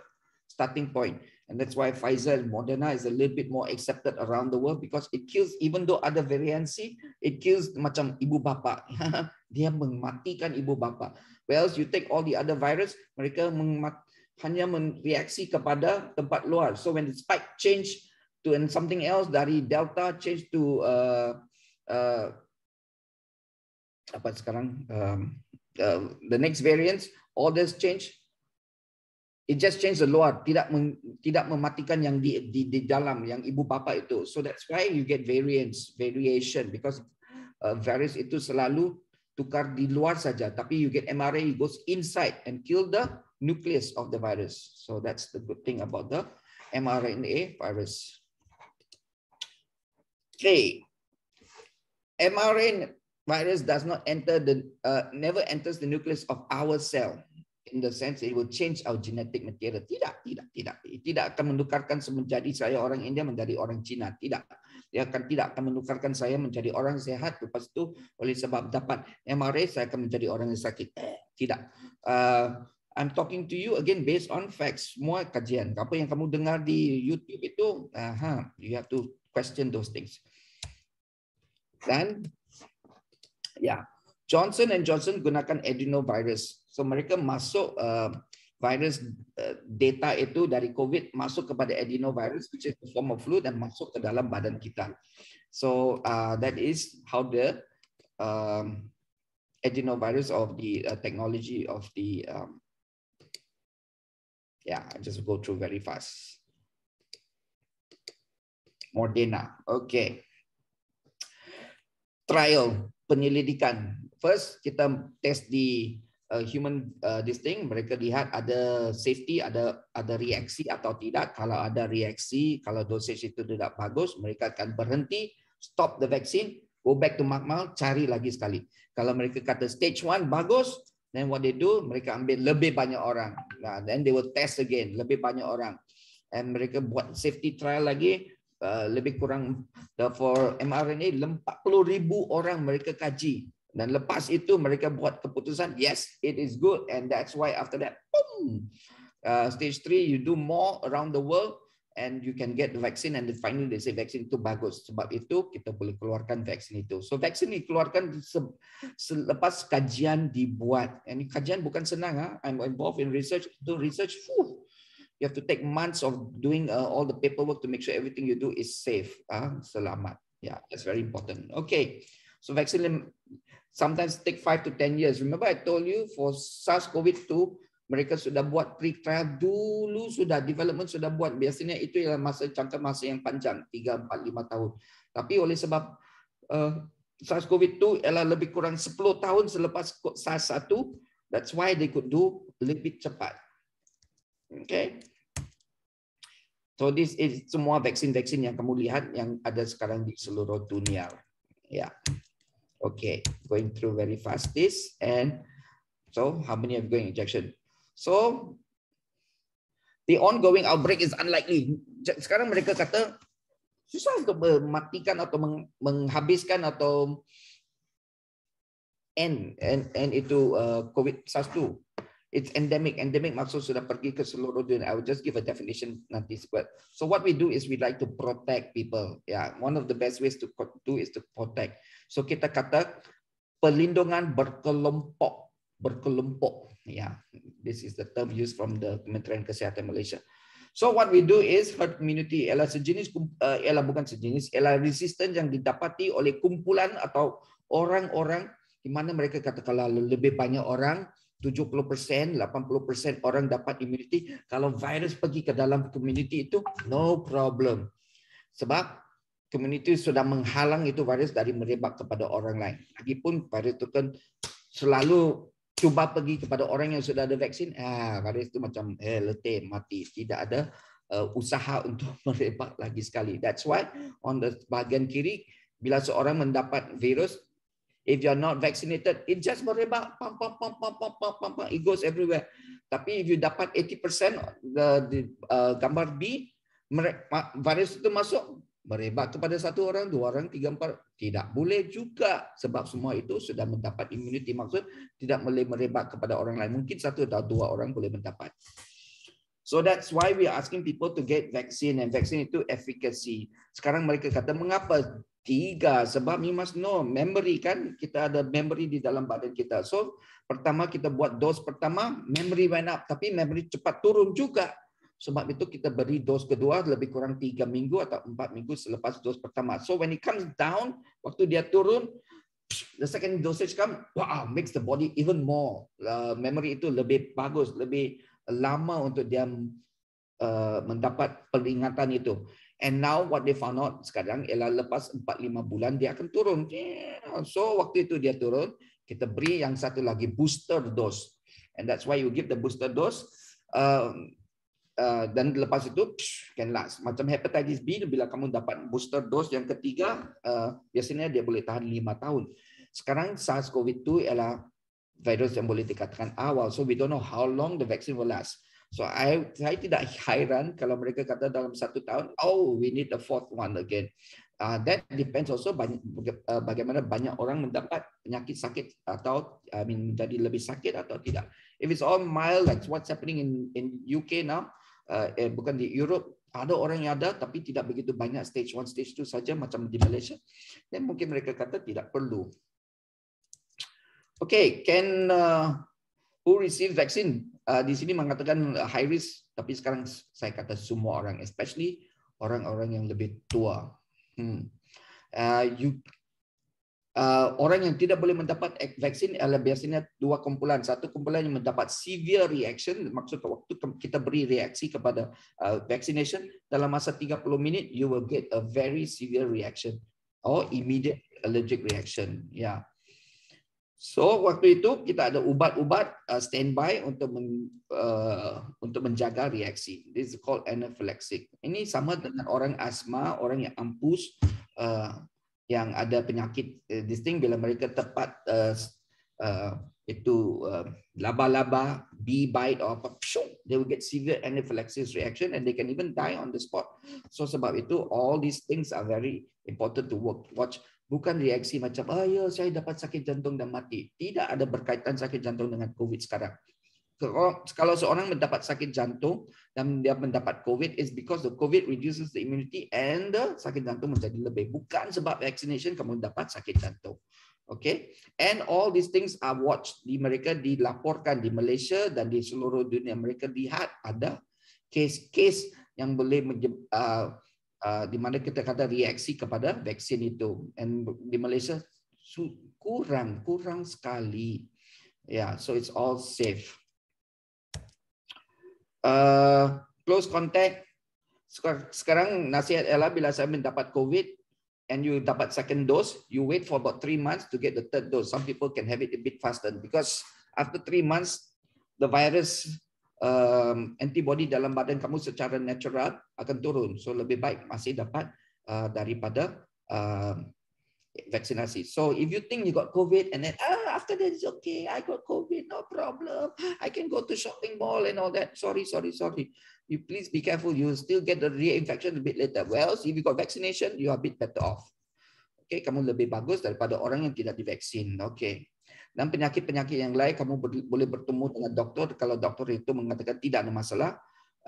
starting point. And that's why Pfizer and Moderna is a little bit more accepted around the world because it kills, even though other variansi, it kills macam ibu bapa. Dia mematikan ibu bapa. Whereas you take all the other virus, mereka hanya mereaksi kepada tempat luar. So when the spike change to and something else dari Delta change to uh, uh, apa sekarang um, uh, the next variants all this change it just change the luar tidak tidak mematikan yang di, di di dalam yang ibu bapa itu so that's why you get variants variation because uh, virus itu selalu tukar di luar saja tapi you get mRNA goes inside and kill the nucleus of the virus so that's the good thing about the mRNA virus okay mRNA virus does not enter the, uh, never enters the nucleus of our cell. In the sense it will change our genetic material. Tidak, tidak, tidak. Tidak akan menukarkan menjadi saya orang India menjadi orang Cina. Tidak. Dia akan tidak akan menukarkan saya menjadi orang sehat. Lepas itu oleh sebab dapat mRNA saya akan menjadi orang yang sakit. Eh, tidak. Uh, I'm talking to you again based on facts. Semua kajian. Apa yang kamu dengar di YouTube itu, you have to question those things. Dan ya, Johnson and Johnson gunakan adenovirus. So mereka masuk uh, virus uh, data itu dari COVID masuk kepada adenovirus which is a form of flu dan masuk ke dalam badan kita. So uh, that is how the um, adenovirus of the uh, technology of the um, yeah, I just go through very fast. Moderna. Okay. trial penyelidikan. First kita test di uh, human uh, this thing mereka lihat ada safety ada ada reaksi atau tidak kalau ada reaksi kalau dosis itu tidak bagus mereka akan berhenti stop the vaccine go back to makmal cari lagi sekali kalau mereka kata stage one bagus then what they do mereka ambil lebih banyak orang nah then they will test again lebih banyak orang and mereka buat safety trial lagi Uh, lebih kurang uh, for mRNA 40,000 orang mereka kaji dan lepas itu mereka buat keputusan yes it is good and that's why after that boom uh, stage 3 you do more around the world and you can get the vaccine and finally they say vaccine itu bagus sebab itu kita boleh keluarkan vaksin itu so vaksin dikeluarkan selepas kajian dibuat and kajian bukan senang ah i'm involved in research to research Fuh. you have to take months of doing uh, all the paperwork to make sure everything you do is safe. Uh, selamat. Yeah, that's very important. Okay, so vaccine sometimes take five to 10 years. Remember I told you for SARS-CoV-2, mereka sudah buat pre-trial dulu, sudah development sudah buat. Biasanya itu ialah masa jangka masa yang panjang, 3, 4, 5 tahun. Tapi oleh sebab uh, SARS-CoV-2 ialah lebih kurang 10 tahun selepas SARS-1, that's why they could do lebih cepat. Okay. So this is semua vaksin-vaksin yang kamu lihat yang ada sekarang di seluruh dunia. Ya. Yeah. Okay, going through very fast this and so how many are going injection? So the ongoing outbreak is unlikely. Sekarang mereka kata susah untuk mematikan atau menghabiskan atau end and and itu uh, COVID SARS 2 It's endemic. Endemic maksud sudah pergi ke seluruh dunia. I will just give a definition nanti. But so what we do is we like to protect people. Yeah, one of the best ways to do is to protect. So kita kata pelindungan berkelompok, berkelompok. Yeah, this is the term used from the Kementerian Kesehatan Malaysia. So what we do is herd immunity ialah sejenis uh, ialah bukan sejenis ialah resisten yang didapati oleh kumpulan atau orang-orang di mana mereka katakan lebih banyak orang 70%, 80% orang dapat immunity. Kalau virus pergi ke dalam community itu, no problem. Sebab community sudah menghalang itu virus dari merebak kepada orang lain. Lagipun virus itu kan selalu cuba pergi kepada orang yang sudah ada vaksin, ah virus itu macam eh, letih, mati. Tidak ada uh, usaha untuk merebak lagi sekali. That's why on the bagian kiri, bila seorang mendapat virus, If you are not vaccinated, it just merebak, pam pam pam pam pam pam pam pam, it goes everywhere. Tapi if you dapat 80% the, the uh, gambar B, virus itu masuk, merebak kepada satu orang, dua orang, tiga, empat, tidak boleh juga sebab semua itu sudah mendapat imuniti maksud tidak boleh merebak kepada orang lain. Mungkin satu atau dua orang boleh mendapat. So that's why we are asking people to get vaccine and vaccine itu efficacy. Sekarang mereka kata mengapa tiga sebab you must know memory kan kita ada memory di dalam badan kita so pertama kita buat dos pertama memory went up tapi memory cepat turun juga sebab itu kita beri dos kedua lebih kurang tiga minggu atau empat minggu selepas dos pertama so when it comes down waktu dia turun the second dosage come wow makes the body even more uh, memory itu lebih bagus lebih lama untuk dia uh, mendapat peringatan itu And now what they found out sekarang ialah lepas 4-5 bulan dia akan turun. So waktu itu dia turun, kita beri yang satu lagi booster dose. And that's why you give the booster dose. Um, uh, dan uh, uh, lepas itu, psh, can last. Macam hepatitis B, bila kamu dapat booster dose yang ketiga, uh, biasanya dia boleh tahan 5 tahun. Sekarang SARS-CoV-2 ialah virus yang boleh dikatakan awal. So we don't know how long the vaccine will last. So I, saya tidak hairan kalau mereka kata dalam satu tahun, oh we need the fourth one again. Uh, that depends also banyak, eh, bagaimana banyak orang mendapat penyakit sakit atau I mean, menjadi lebih sakit atau tidak. If it's all mild, like what's happening in in UK now, uh, eh, bukan di Europe, ada orang yang ada tapi tidak begitu banyak stage one, stage two saja macam di Malaysia. Then mungkin mereka kata tidak perlu. Okay, can uh, who receive vaccine? uh, di sini mengatakan eh, high risk, tapi sekarang saya kata semua orang, especially orang-orang yang lebih tua. Hmm. Uh, you, uh, orang yang tidak boleh mendapat vaksin adalah biasanya dua kumpulan. Satu kumpulan yang mendapat severe reaction, maksud waktu kita beri reaksi kepada uh, vaccination, dalam masa 30 menit, you will get a very severe reaction or oh, immediate allergic reaction. Ya. Yeah So waktu itu kita ada ubat-ubat uh, standby untuk men, uh, untuk menjaga reaksi. This is called anaphylaxis. Ini sama dengan orang asma, orang yang ampus, uh, yang ada penyakit uh, bila mereka tepat uh, uh, itu uh, laba-laba, bee bite or apa, pshung, they will get severe anaphylaxis reaction and they can even die on the spot. So sebab itu all these things are very important to work, watch bukan reaksi macam oh ya saya dapat sakit jantung dan mati. Tidak ada berkaitan sakit jantung dengan COVID sekarang. Kalau seorang mendapat sakit jantung dan dia mendapat COVID, is because the COVID reduces the immunity and the sakit jantung menjadi lebih. Bukan sebab vaccination kamu dapat sakit jantung. Okay, and all these things are watched di mereka dilaporkan di Malaysia dan di seluruh dunia mereka lihat ada case-case yang boleh uh, uh, di mana kita kata reaksi kepada vaksin itu. And di Malaysia kurang kurang sekali. Ya, yeah, so it's all safe. Uh, close contact. Sekarang nasihat ialah bila saya mendapat COVID and you dapat second dose, you wait for about three months to get the third dose. Some people can have it a bit faster because after three months, the virus um, antibody dalam badan kamu secara natural akan turun. So lebih baik masih dapat uh, daripada uh, vaksinasi. So if you think you got COVID and then ah, after that it's okay, I got COVID, no problem, I can go to shopping mall and all that. Sorry, sorry, sorry. You please be careful. You still get the reinfection a bit later. Well, so if you got vaccination, you are a bit better off. Okay, kamu lebih bagus daripada orang yang tidak divaksin. Okay. Dan penyakit-penyakit yang lain kamu boleh bertemu dengan dokter kalau dokter itu mengatakan tidak ada masalah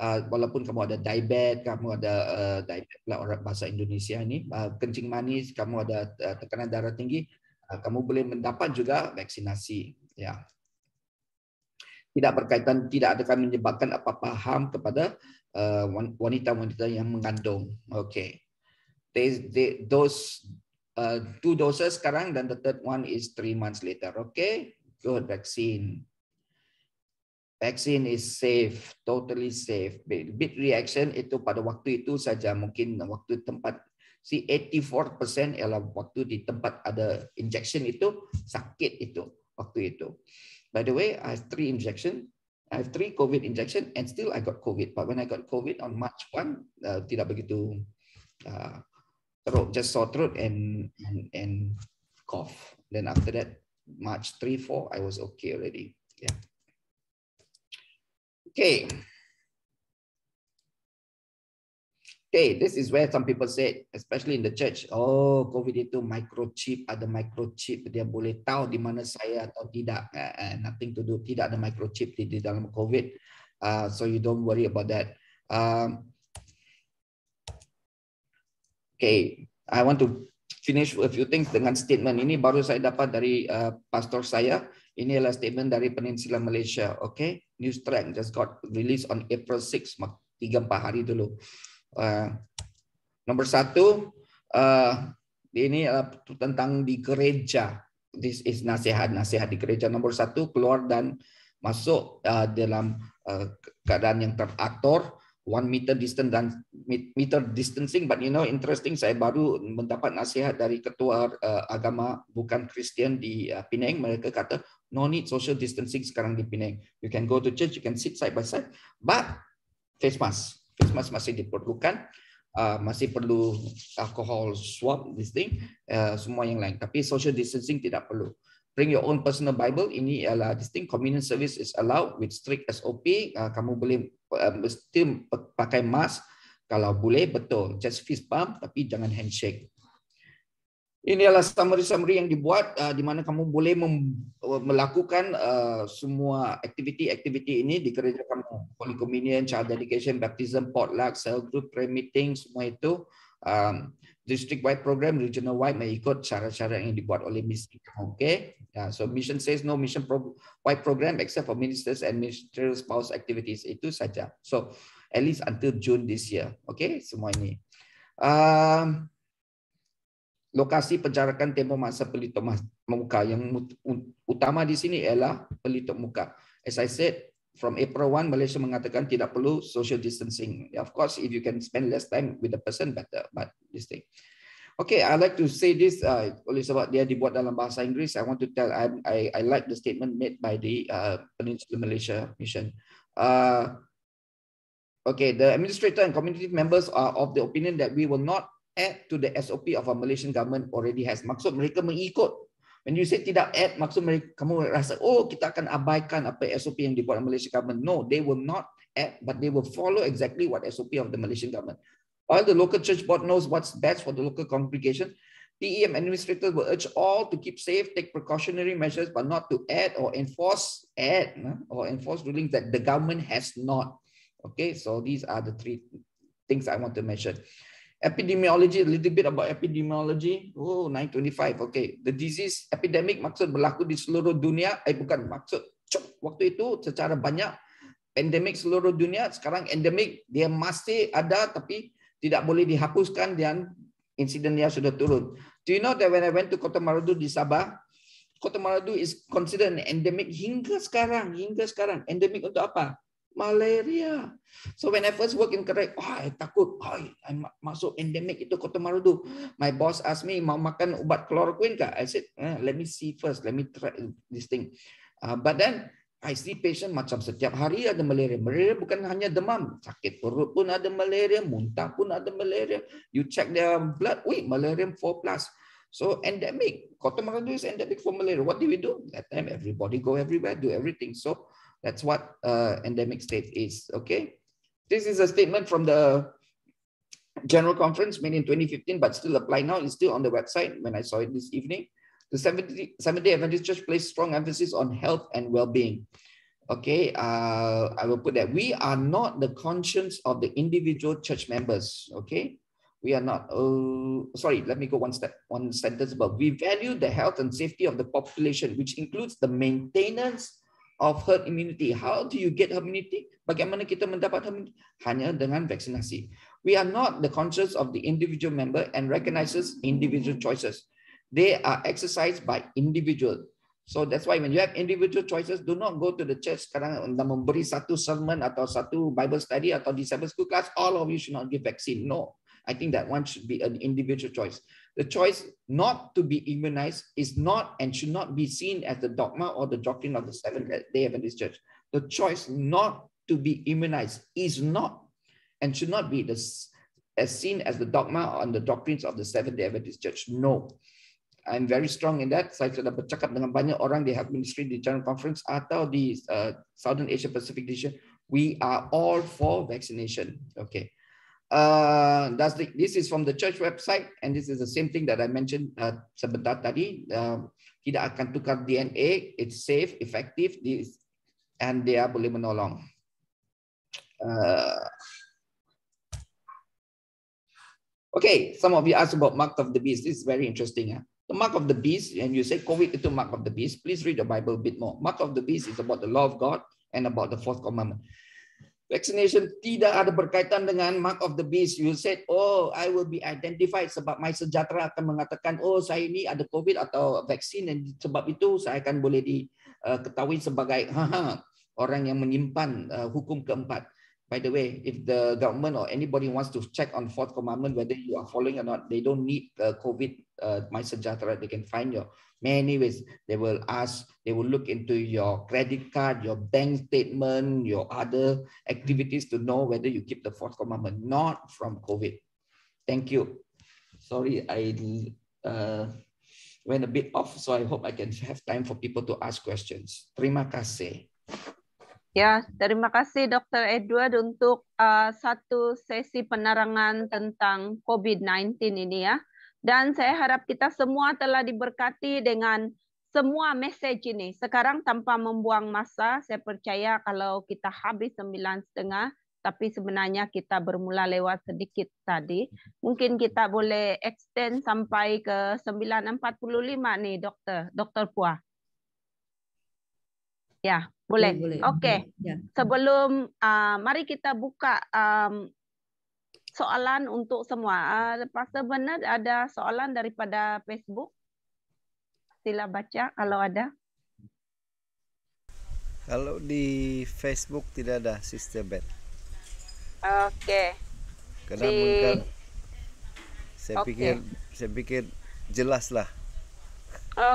uh, walaupun kamu ada diabetes, kamu ada uh, diabetes lah orang bahasa Indonesia ini, uh, kencing manis, kamu ada uh, tekanan darah tinggi, uh, kamu boleh mendapat juga vaksinasi ya. Tidak berkaitan tidak akan menyebabkan apa-apa kepada uh, wanita-wanita uh, wanita -wanita yang mengandung. Oke. Okay. those Uh, two doses sekarang dan the third one is three months later. okay? good vaccine. Vaksin is safe, totally safe. Bit reaction itu pada waktu itu saja mungkin waktu tempat si 84% ialah waktu di tempat ada injection itu sakit itu waktu itu. By the way, I have three injection, I have three COVID injection and still I got COVID. But when I got COVID on March 1, uh, tidak begitu uh, throat, just sore throat and, and, and cough. Then after that, March 3, 4, I was okay already. Yeah. Okay. Okay, this is where some people said, especially in the church, oh, COVID itu microchip, ada microchip, dia boleh tahu di mana saya atau tidak. Uh, nothing to do, tidak ada microchip di, di dalam COVID. Uh, so you don't worry about that. Um, okay, I want to finish a few things dengan statement ini baru saya dapat dari uh, pastor saya. Ini adalah statement dari Peninsula Malaysia. Okay, New Strength just got released on April 6, tiga empat hari dulu. Uh, nomor satu, uh, ini adalah tentang di gereja. This is nasihat-nasihat di gereja. Nomor satu, keluar dan masuk uh, dalam uh, keadaan yang teraktor one meter distance dan meter distancing. But you know, interesting, saya baru mendapat nasihat dari ketua uh, agama bukan Kristian di uh, Penang. Mereka kata, no need social distancing sekarang di Penang. You can go to church, you can sit side by side. But face mask, face mask masih diperlukan. Uh, masih perlu alcohol swab this thing uh, semua yang lain tapi social distancing tidak perlu bring your own personal Bible. Ini adalah distinct communion service is allowed with strict SOP. Ah, kamu boleh ah, mesti pakai mask kalau boleh betul. Just fist bump tapi jangan handshake. Ini adalah summary-summary yang dibuat uh, di mana kamu boleh melakukan uh, semua aktiviti-aktiviti ini di gereja kamu. Holy Communion, Child Dedication, Baptism, Potluck, Cell Group, Prayer Meeting, semua itu. Um, district wide program, regional wide mengikut cara-cara yang dibuat oleh ministry. Okay, yeah. so mission says no mission wide program except for ministers and ministerial spouse activities itu saja. So at least until June this year. Okay, semua ini. Um, lokasi penjarakan tempoh masa pelitup muka yang utama di sini ialah pelitup muka. As I said, from April 1 Malaysia mengatakan tidak perlu social distancing. Of course if you can spend less time with the person better but this thing. Okay, I like to say this uh, oleh sebab dia dibuat dalam bahasa Inggeris. I want to tell I I, I like the statement made by the uh, Peninsula Malaysia Mission. Uh, okay, the administrator and community members are of the opinion that we will not add to the SOP of our Malaysian government already has. Maksud mereka mengikut When you say tidak add, maksud mereka, kamu rasa, oh kita akan abaikan apa SOP yang dibuat Malaysian government. No, they will not add, but they will follow exactly what SOP of the Malaysian government. While the local church board knows what's best for the local congregation, TEM administrators will urge all to keep safe, take precautionary measures, but not to add or enforce add or enforce rulings that the government has not. Okay, so these are the three things I want to mention. Epidemiology, a little bit about epidemiology. Oh, 925. Okay. The disease epidemic maksud berlaku di seluruh dunia. Eh, bukan maksud. Cok, waktu itu secara banyak endemik seluruh dunia. Sekarang endemik dia masih ada tapi tidak boleh dihapuskan dan insidennya sudah turun. Do you know that when I went to Kota Marudu di Sabah, Kota Marudu is considered an endemic hingga sekarang, hingga sekarang. Endemic untuk apa? malaria. So when I first work in Kerik, oh, ah, I takut, oh, I masuk endemic itu Kota Marudu. My boss ask me, mau makan ubat chloroquine kah? I said, eh, let me see first, let me try this thing. Uh, but then I see patient macam setiap hari ada malaria. Malaria bukan hanya demam, sakit perut pun ada malaria, muntah pun ada malaria. You check their blood, wait, malaria 4 plus. So endemic, Kota Marudu is endemic for malaria. What do we do? That time everybody go everywhere, do everything. So That's what uh, endemic state is, okay? This is a statement from the General Conference made in 2015, but still apply now. It's still on the website when I saw it this evening. The Seventh-day Adventist Church placed strong emphasis on health and well-being. Okay, uh, I will put that. We are not the conscience of the individual church members, okay? we are not oh sorry let me go one step one sentence above we value the health and safety of the population which includes the maintenance of herd immunity. How do you get herd immunity? Bagaimana kita mendapat herd immunity? Hanya dengan vaksinasi. We are not the conscious of the individual member and recognizes individual choices. They are exercised by individual. So that's why when you have individual choices, do not go to the church sekarang untuk memberi satu sermon atau satu Bible study atau disciple school class. All of you should not give vaccine. No, I think that one should be an individual choice. The choice not to be immunized is not and should not be seen as the dogma or the doctrine of the Seventh day Adventist Church. The choice not to be immunized is not and should not be the, as seen as the dogma on the doctrines of the Seventh day Adventist Church. No. I'm very strong in that. Saya sudah bercakap dengan banyak orang di Health Ministry, di General Conference atau di uh, Southern Asia Pacific Division. We are all for vaccination. Okay that's uh, the, this is from the church website, and this is the same thing that I mentioned uh, sebentar tadi. Uh, tidak akan tukar DNA, it's safe, effective, this, and are boleh menolong. Uh, okay, some of you asked about mark of the beast. This is very interesting. Huh? Ah. The mark of the beast, and you say COVID itu mark of the beast. Please read the Bible a bit more. Mark of the beast is about the law of God and about the fourth commandment. Vaccination tidak ada berkaitan dengan mark of the beast. You said, oh, I will be identified sebab my sejahtera akan mengatakan, oh, saya ini ada COVID atau vaksin dan sebab itu saya akan boleh diketahui uh, sebagai Haha, orang yang menyimpan uh, hukum keempat. By the way, if the government or anybody wants to check on fourth commandment whether you are following or not, they don't need uh, COVID uh, My Sanjatara, they can find your many ways. They will ask, they will look into your credit card, your bank statement, your other activities to know whether you keep the fourth commandment, not from COVID. Thank you. Sorry, I uh, went a bit off, so I hope I can have time for people to ask questions. Terima kasih. Ya, terima kasih Dr. Edward untuk uh, satu sesi penerangan tentang COVID-19 ini ya. Dan saya harap kita semua telah diberkati dengan semua message ini. Sekarang tanpa membuang masa, saya percaya kalau kita habis sembilan setengah, tapi sebenarnya kita bermula lewat sedikit tadi. Mungkin kita boleh extend sampai ke 9.45 nih dokter, dokter Puah. Ya, boleh. boleh. Oke. Okay. Ya. Sebelum uh, mari kita buka um, soalan untuk semua. Uh, ah, Pastor Bernard ada soalan daripada Facebook. Sila baca kalau ada. Kalau di Facebook tidak ada Sister Beth. Oke. Okay. Karena di... mungkin saya okay. pikir saya pikir jelaslah.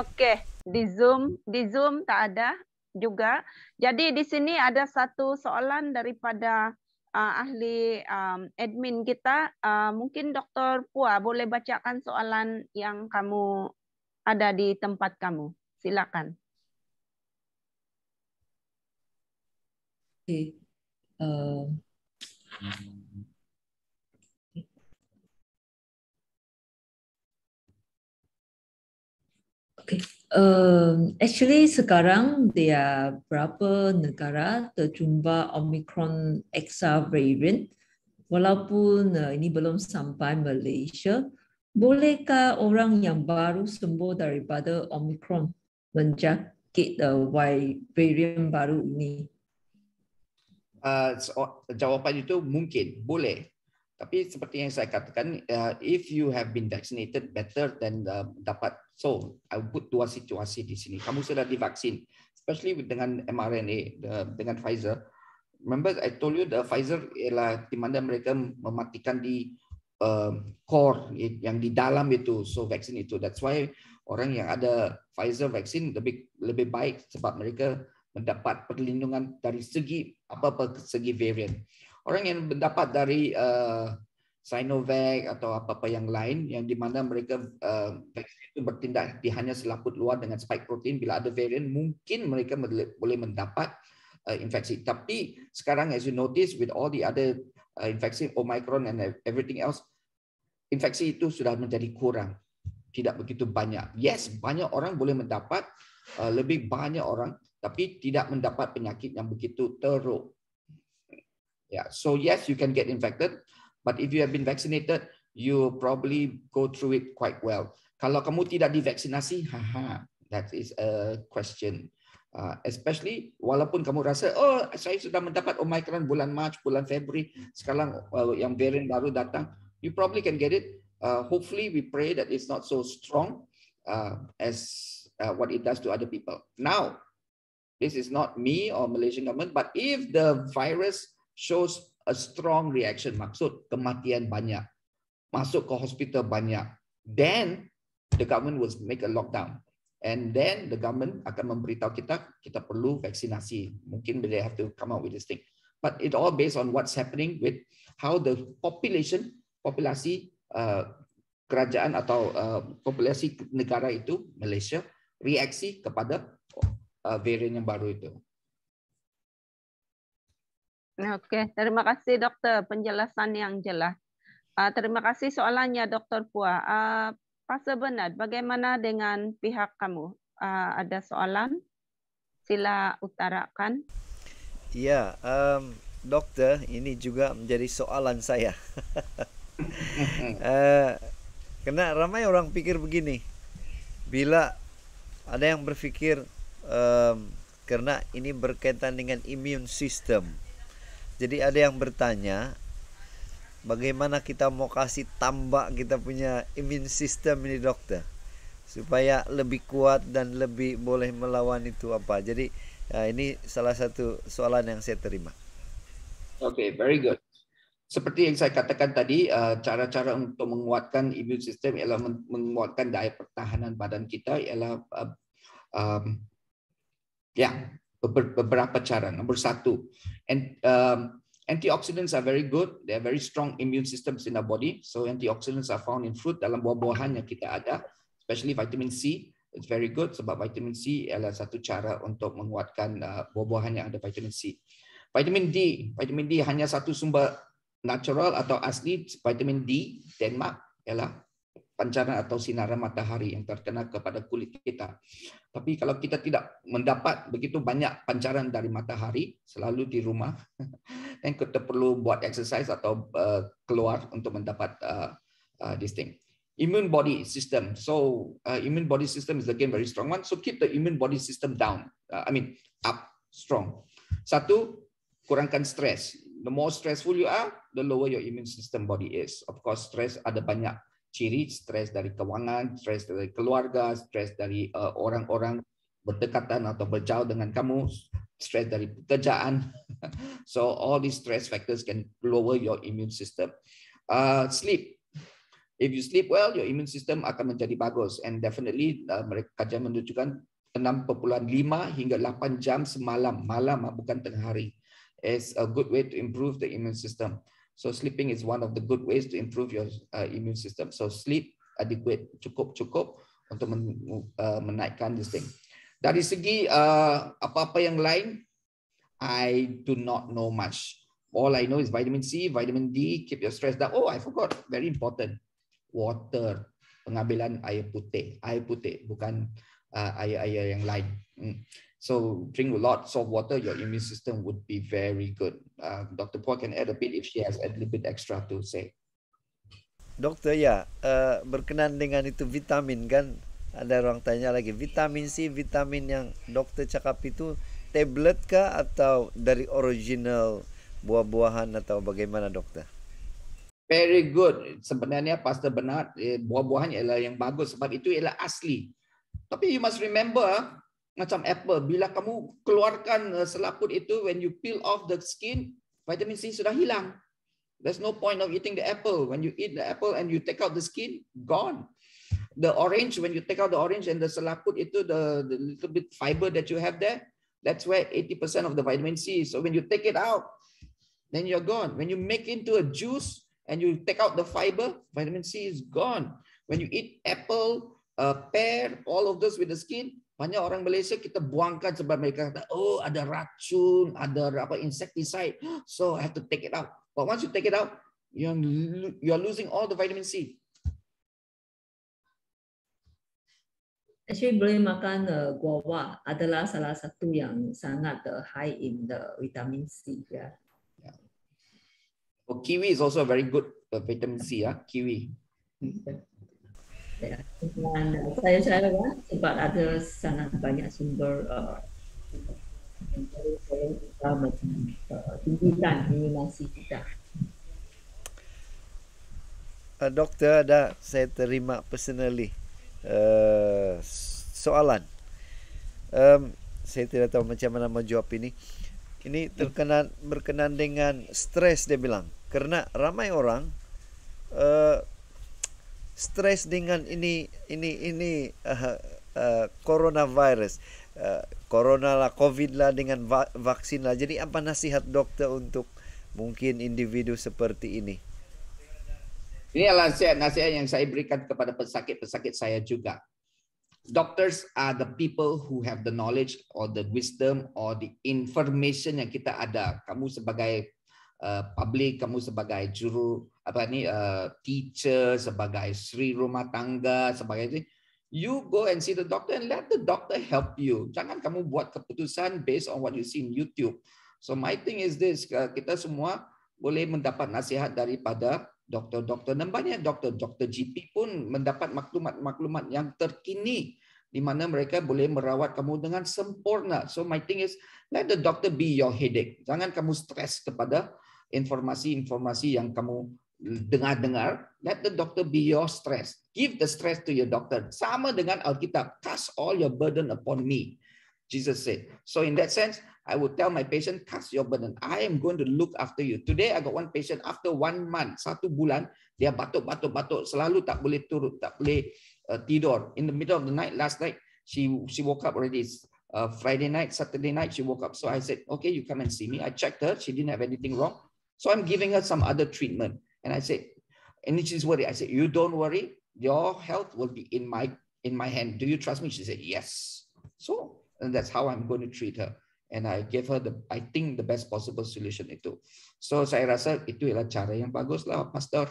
Oke, okay. di Zoom, di Zoom tak ada juga. Jadi di sini ada satu soalan daripada uh, ahli um, admin kita, uh, mungkin Dr. Pua boleh bacakan soalan yang kamu ada di tempat kamu. Silakan. Oke. Okay. Uh... Okay. uh, actually sekarang dia berapa negara terjumpa Omicron XR variant walaupun uh, ini belum sampai Malaysia. Bolehkah orang yang baru sembuh daripada Omicron menjangkit uh, Y variant baru ini? Uh, so, jawapan itu mungkin, boleh. Tapi seperti yang saya katakan, uh, if you have been vaccinated better than uh, dapat So, I put dua situasi di sini. Kamu sudah divaksin, especially dengan mRNA dengan Pfizer. Remember, I told you the Pfizer ialah di mana mereka mematikan di uh, core yang di dalam itu. So, vaksin itu. That's why orang yang ada Pfizer vaksin lebih lebih baik sebab mereka mendapat perlindungan dari segi apa apa segi variant. Orang yang mendapat dari uh, Sinovac atau apa-apa yang lain yang di mana mereka uh, vaksin itu bertindak hanya selaput luar dengan spike protein bila ada varian mungkin mereka boleh mendapat uh, infeksi. Tapi sekarang as you notice with all the other uh, infeksi Omicron and everything else infeksi itu sudah menjadi kurang. Tidak begitu banyak. Yes, banyak orang boleh mendapat uh, lebih banyak orang tapi tidak mendapat penyakit yang begitu teruk. Yeah, so yes you can get infected But if you have been vaccinated, you probably go through it quite well. Kalau kamu tidak divaksinasi, haha, that is a question. Uh, especially walaupun kamu rasa, oh saya sudah mendapat Omicron bulan Mac, bulan Februari, sekarang uh, yang variant baru datang, you probably can get it. Uh, hopefully we pray that it's not so strong uh, as uh, what it does to other people. Now, this is not me or Malaysian government, but if the virus shows a strong reaction maksud kematian banyak, masuk ke hospital banyak. Then the government will make a lockdown. And then the government akan memberitahu kita kita perlu vaksinasi. Mungkin they have to come out with this thing. But it all based on what's happening with how the population populasi uh, kerajaan atau uh, populasi negara itu Malaysia reaksi kepada uh, varian yang baru itu. Oke, terima kasih dokter penjelasan yang jelas. Uh, terima kasih soalannya dokter Pua. Uh, ah, Pak Sebenar, bagaimana dengan pihak kamu? Uh, ada soalan? Sila utarakan. Ya, um, dokter, ini juga menjadi soalan saya. uh, eh, karena ramai orang pikir begini, bila ada yang berpikir um, karena ini berkaitan dengan imun sistem. Jadi ada yang bertanya, bagaimana kita mau kasih tambah kita punya immune system ini dokter supaya lebih kuat dan lebih boleh melawan itu apa. Jadi ya ini salah satu soalan yang saya terima. Oke, okay, very good. Seperti yang saya katakan tadi, eh, cara-cara untuk menguatkan imun sistem ialah menguatkan daya pertahanan badan kita ialah um, ya beberapa cara. Nombor satu, and um, antioxidants are very good. They are very strong immune systems in our body. So antioxidants are found in fruit dalam buah-buahan yang kita ada, especially vitamin C. It's very good sebab vitamin C adalah satu cara untuk menguatkan uh, buah-buahan yang ada vitamin C. Vitamin D, vitamin D hanya satu sumber natural atau asli vitamin D Denmark ialah pancaran atau sinaran matahari yang terkena kepada kulit kita. Tapi kalau kita tidak mendapat begitu banyak pancaran dari matahari selalu di rumah, dan kita perlu buat exercise atau uh, keluar untuk mendapat uh, uh, this thing. Immune body system. So uh, immune body system is again very strong one. So keep the immune body system down. Uh, I mean up strong. Satu kurangkan stress. The more stressful you are, the lower your immune system body is. Of course, stress ada banyak ciri stres dari kewangan, stres dari keluarga, stres dari eh, orang-orang berdekatan atau berjauh dengan kamu, stres dari pekerjaan. So all these stress factors can lower your immune system. Uh, sleep. If you sleep well, your immune system akan menjadi bagus. And definitely uh, mereka kajian menunjukkan 6.5 hingga 8 jam semalam. Malam, ah, bukan tengah hari. It's a good way to improve the immune system. So sleeping is one of the good ways to improve your uh, immune system. So sleep adequate cukup-cukup untuk men, uh, menaikkan this thing. Dari segi uh, apa-apa uh, yang lain, I do not know much. All I know is vitamin C, vitamin D, keep your stress down. Oh, I forgot. Very important. Water. Pengambilan air putih. Air putih, bukan uh, air-air yang lain. Hmm. So drink lots of water, your immune system would be very good. Uh, um, Dr. Paul can add a bit if she has a little bit extra to say. Dokter ya, uh, berkenan dengan itu vitamin kan? Ada orang tanya lagi, vitamin C, vitamin yang dokter cakap itu tablet kah atau dari original buah-buahan atau bagaimana dokter? Very good. Sebenarnya Pastor benar. Eh, buah-buahan ialah yang bagus sebab itu ialah asli. Tapi you must remember, macam apple bila kamu keluarkan eh, selaput itu when you peel off the skin vitamin C sudah hilang there's no point of eating the apple when you eat the apple and you take out the skin gone the orange when you take out the orange and the selaput itu the, the little bit fiber that you have there that's where 80% of the vitamin C so when you take it out then you're gone when you make into a juice and you take out the fiber vitamin C is gone when you eat apple uh, pear all of those with the skin banyak orang Malaysia kita buangkan sebab mereka kata, oh ada racun, ada apa insecticide, so I have to take it out. But once you take it out, you're, you're losing all the vitamin C. Actually, boleh makan uh, guava adalah salah satu yang sangat uh, high in the vitamin C. Ya. Yeah. Ya. yeah. kiwi is also a very good uh, vitamin C. Ya, yeah? kiwi. dan saya selalu kan sebab ada sangat banyak sumber tuntutan uh, uh imunasi kita. Uh, doktor ada saya terima personally uh, soalan. Um, saya tidak tahu macam mana menjawab ini. Ini terkenan berkenan dengan stres dia bilang. kerana ramai orang uh, stres dengan ini ini ini uh, uh, coronavirus uh, corona lah covid lah dengan va vaksin lah jadi apa nasihat dokter untuk mungkin individu seperti ini ini adalah nasihat, nasihat yang saya berikan kepada pesakit-pesakit saya juga. Doctors are the people who have the knowledge or the wisdom or the information yang kita ada. Kamu sebagai uh, publik, kamu sebagai juru apa ni uh, teacher sebagai sri rumah tangga sebagai itu you go and see the doctor and let the doctor help you jangan kamu buat keputusan based on what you see in YouTube so my thing is this uh, kita semua boleh mendapat nasihat daripada doktor-doktor dan banyak doktor-doktor GP pun mendapat maklumat-maklumat yang terkini di mana mereka boleh merawat kamu dengan sempurna. So my thing is let the doctor be your headache. Jangan kamu stres kepada informasi-informasi yang kamu dengar-dengar, let the doctor be your stress. Give the stress to your doctor. Sama dengan Alkitab, cast all your burden upon me, Jesus said. So in that sense, I would tell my patient, cast your burden. I am going to look after you. Today, I got one patient after one month, satu bulan, dia batuk-batuk-batuk, selalu tak boleh turut, tak boleh uh, tidur. In the middle of the night, last night, she, she woke up already. Uh, Friday night, Saturday night, she woke up. So I said, okay, you come and see me. I checked her. She didn't have anything wrong. So I'm giving her some other treatment. And I said, and she's worried. I said, you don't worry. Your health will be in my in my hand. Do you trust me? She said, yes. So and that's how I'm going to treat her. And I gave her the, I think the best possible solution itu. So saya rasa itu ialah cara yang bagus lah, Pastor.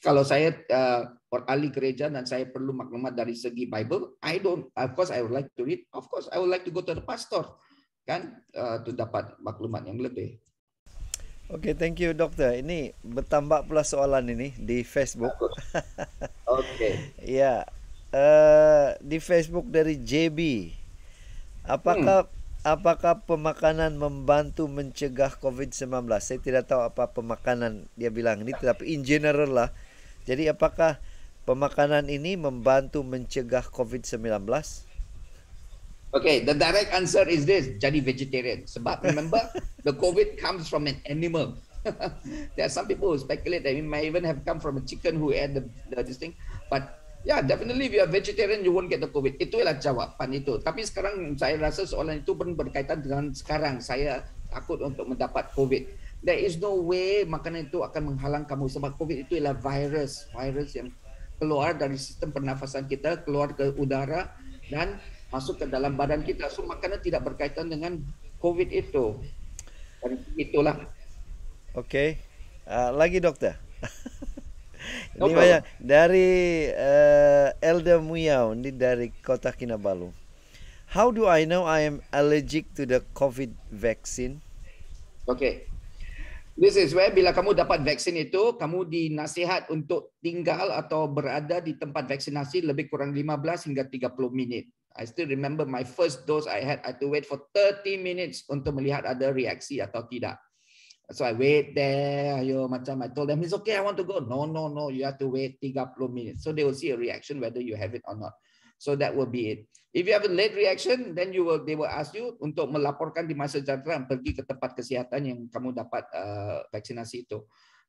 Kalau saya uh, ahli gereja dan saya perlu maklumat dari segi Bible, I don't, of course I would like to read, of course I would like to go to the pastor, kan, uh, to dapat maklumat yang lebih. Oke, okay, thank you dokter. Ini bertambah pula soalan ini di Facebook. Oke. okay. ya, uh, di Facebook dari JB. Apakah hmm. apakah pemakanan membantu mencegah COVID-19? Saya tidak tahu apa pemakanan dia bilang ini, tetapi in general lah. Jadi apakah pemakanan ini membantu mencegah COVID-19? Okay, the direct answer is this. Jadi vegetarian. Sebab remember, the COVID comes from an animal. There are some people who speculate that it may even have come from a chicken who ate the, the this thing. But yeah, definitely if you are vegetarian, you won't get the COVID. Itu ialah jawapan itu. Tapi sekarang saya rasa soalan itu pun berkaitan dengan sekarang. Saya takut untuk mendapat COVID. There is no way makanan itu akan menghalang kamu sebab COVID itu ialah virus. Virus yang keluar dari sistem pernafasan kita, keluar ke udara dan masuk ke dalam badan kita semua karena tidak berkaitan dengan COVID itu. Dan itulah. Oke, okay. uh, eh, lagi dokter. ini no banyak dari uh, eh, Elda Muyao ini dari kota Kinabalu. How do I know I am allergic to the COVID vaccine? Oke. Okay. This is where bila kamu dapat vaksin itu, kamu dinasihat untuk tinggal atau berada di tempat vaksinasi lebih kurang 15 hingga 30 minit. I still remember my first dose I had, I had to wait for 30 minutes untuk melihat ada reaksi atau tidak. So I wait there, yo, macam I told them, it's okay, I want to go. No, no, no, you have to wait 30 minutes. So they will see a reaction whether you have it or not. So that will be it. If you have a late reaction, then you will they will ask you untuk melaporkan di masa jangkaan pergi ke tempat kesihatan yang kamu dapat uh, vaksinasi itu.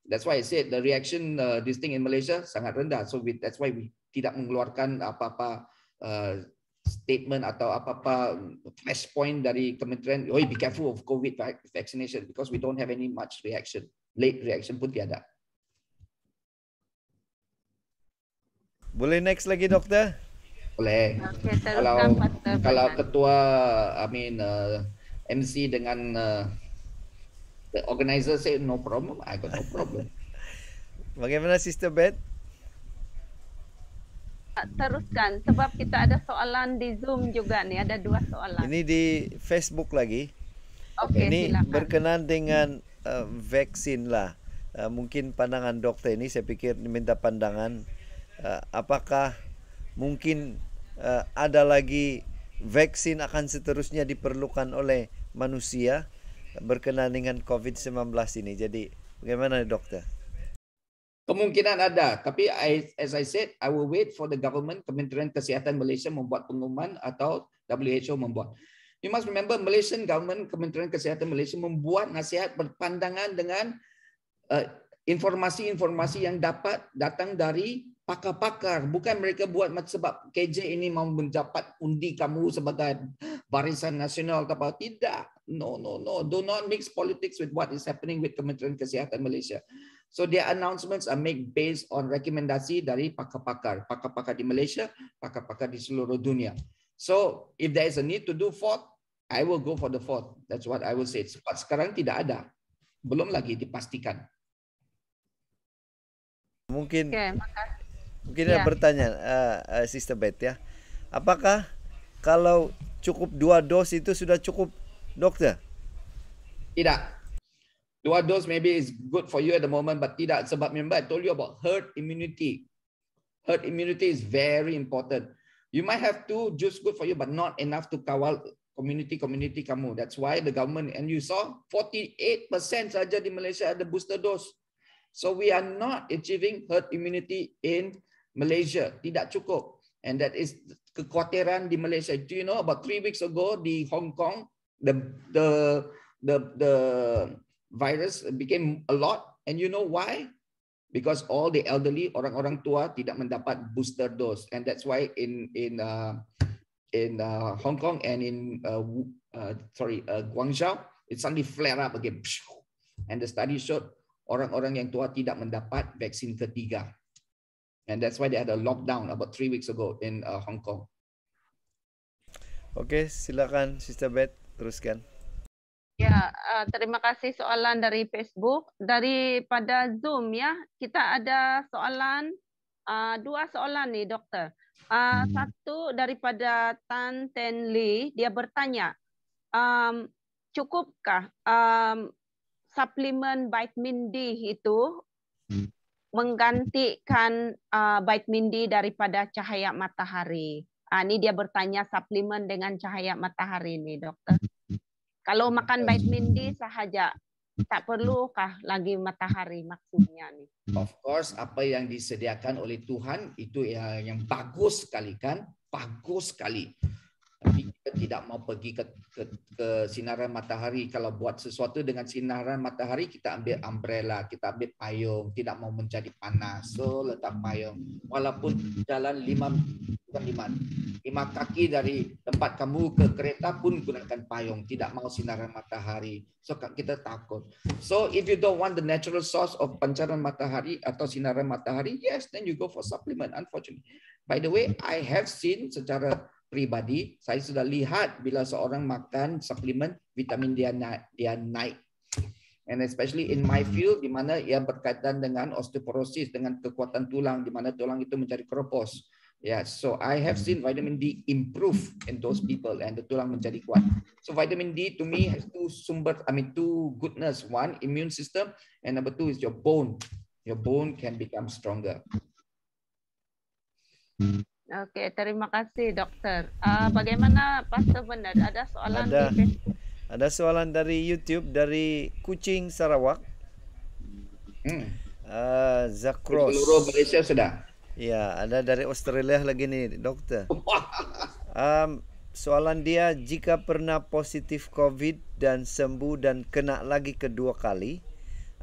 That's why I said the reaction uh, this thing in Malaysia sangat rendah. So we, that's why we tidak mengeluarkan apa-apa uh, statement atau apa-apa flash mm, point dari kementerian, oh be careful of COVID vaccination because we don't have any much reaction. Late reaction pun tiada. Boleh next lagi dokter? Boleh. Okay, kalau kalau ketua I mean uh, MC dengan uh, the organizer say no problem, I got no problem. Bagaimana Sister Beth? teruskan sebab kita ada soalan di Zoom juga nih, ada dua soalan. Ini di Facebook lagi. Oke, okay, Ini silakan. berkenan dengan uh, vaksin lah. Uh, mungkin pandangan dokter ini saya pikir minta pandangan uh, apakah mungkin uh, ada lagi vaksin akan seterusnya diperlukan oleh manusia berkenaan dengan COVID-19 ini. Jadi bagaimana dokter? Kemungkinan ada, tapi I, as I said, I will wait for the government, Kementerian Kesihatan Malaysia membuat pengumuman atau WHO membuat. You must remember, Malaysian government, Kementerian Kesihatan Malaysia membuat nasihat berpandangan dengan uh, informasi-informasi uh, yang dapat datang dari pakar-pakar. Bukan mereka buat sebab KJ ini mau mendapat undi kamu sebagai barisan nasional atau apa. Tidak. No, no, no. Do not mix politics with what is happening with Kementerian Kesihatan Malaysia. So their announcements are made based on rekomendasi dari pakar-pakar, pakar-pakar di Malaysia, pakar-pakar di seluruh dunia. So if there is a need to do fourth, I will go for the fourth. That's what I will say. Sebab sekarang tidak ada. Belum lagi dipastikan. Mungkin okay, mungkin yeah. bertanya uh, uh, Sister Beth ya. Apakah kalau cukup dua dos itu sudah cukup dokter? Tidak Dua dose maybe is good for you at the moment, but tidak. Sebab remember I told you about herd immunity. Herd immunity is very important. You might have two juice good for you, but not enough to kawal community-community kamu. That's why the government, and you saw 48% saja di Malaysia ada booster dose. So we are not achieving herd immunity in Malaysia. Tidak cukup. And that is kekhawatiran di Malaysia. Do you know about three weeks ago di Hong Kong, the the the the virus became a lot. And you know why? Because all the elderly, orang-orang tua tidak mendapat booster dose. And that's why in in uh, in uh, Hong Kong and in uh, uh, sorry uh, Guangzhou, it suddenly flare up again. And the study showed orang-orang yang tua tidak mendapat vaksin ketiga. And that's why they had a lockdown about three weeks ago in uh, Hong Kong. okay, silakan Sister Beth teruskan. Ya, uh, terima kasih soalan dari Facebook. Daripada Zoom ya, kita ada soalan, uh, dua soalan nih dokter. Uh, hmm. Satu daripada Tan Ten Lee, dia bertanya, um, cukupkah um, suplemen vitamin D itu hmm. menggantikan uh, vitamin D daripada cahaya matahari? Uh, ini dia bertanya suplemen dengan cahaya matahari nih dokter. Hmm. Kalau hmm. makan vitamin D sahaja tak perlukah lagi matahari maksudnya nih? Of course, apa yang disediakan oleh Tuhan itu yang, yang bagus sekali kan? Bagus sekali. Tapi kita tidak mau pergi ke, ke, ke sinaran matahari. Kalau buat sesuatu dengan sinaran matahari, kita ambil umbrella, kita ambil payung. Tidak mau menjadi panas, so letak payung. Walaupun jalan lima bukan lima, lima kaki dari tempat kamu ke kereta pun gunakan payung. Tidak mau sinaran matahari. So kita takut. So if you don't want the natural source of pancaran matahari atau sinaran matahari, yes, then you go for supplement. Unfortunately, by the way, I have seen secara pribadi, saya sudah lihat bila seorang makan suplemen vitamin dia naik, dia naik and especially in my field di mana ia berkaitan dengan osteoporosis dengan kekuatan tulang di mana tulang itu mencari keropos Ya, yeah, so I have hmm. seen vitamin D improve in those people and the tulang menjadi kuat. So vitamin D to me has two sumber, I mean two goodness. One, immune system, and number two is your bone. Your bone can become stronger. Oke, okay, terima kasih dokter. Uh, bagaimana Pastor Benar? Ada soalan ada, di Facebook? Ada soalan dari YouTube dari Kucing Sarawak. Hmm. Uh, Zakros. Di seluruh Malaysia sudah. Ya, ada dari Australia lagi ni, doktor. Um, soalan dia, jika pernah positif COVID dan sembuh dan kena lagi kedua kali,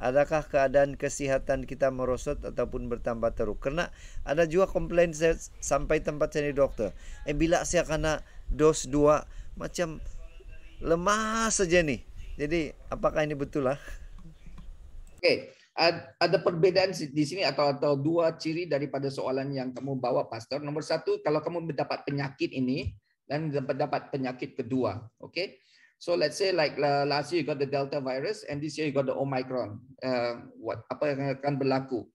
adakah keadaan kesihatan kita merosot ataupun bertambah teruk? Kena, ada juga komplain saya sampai tempat saya ni, doktor. Eh, bila saya kena dos dua, macam lemah saja ni. Jadi, apakah ini betul lah? Okay. ada perbedaan di sini atau atau dua ciri daripada soalan yang kamu bawa pastor. Nomor satu, kalau kamu mendapat penyakit ini dan mendapat penyakit kedua, oke? Okay? So let's say like last year you got the Delta virus and this year you got the Omicron. Uh, what apa yang akan berlaku?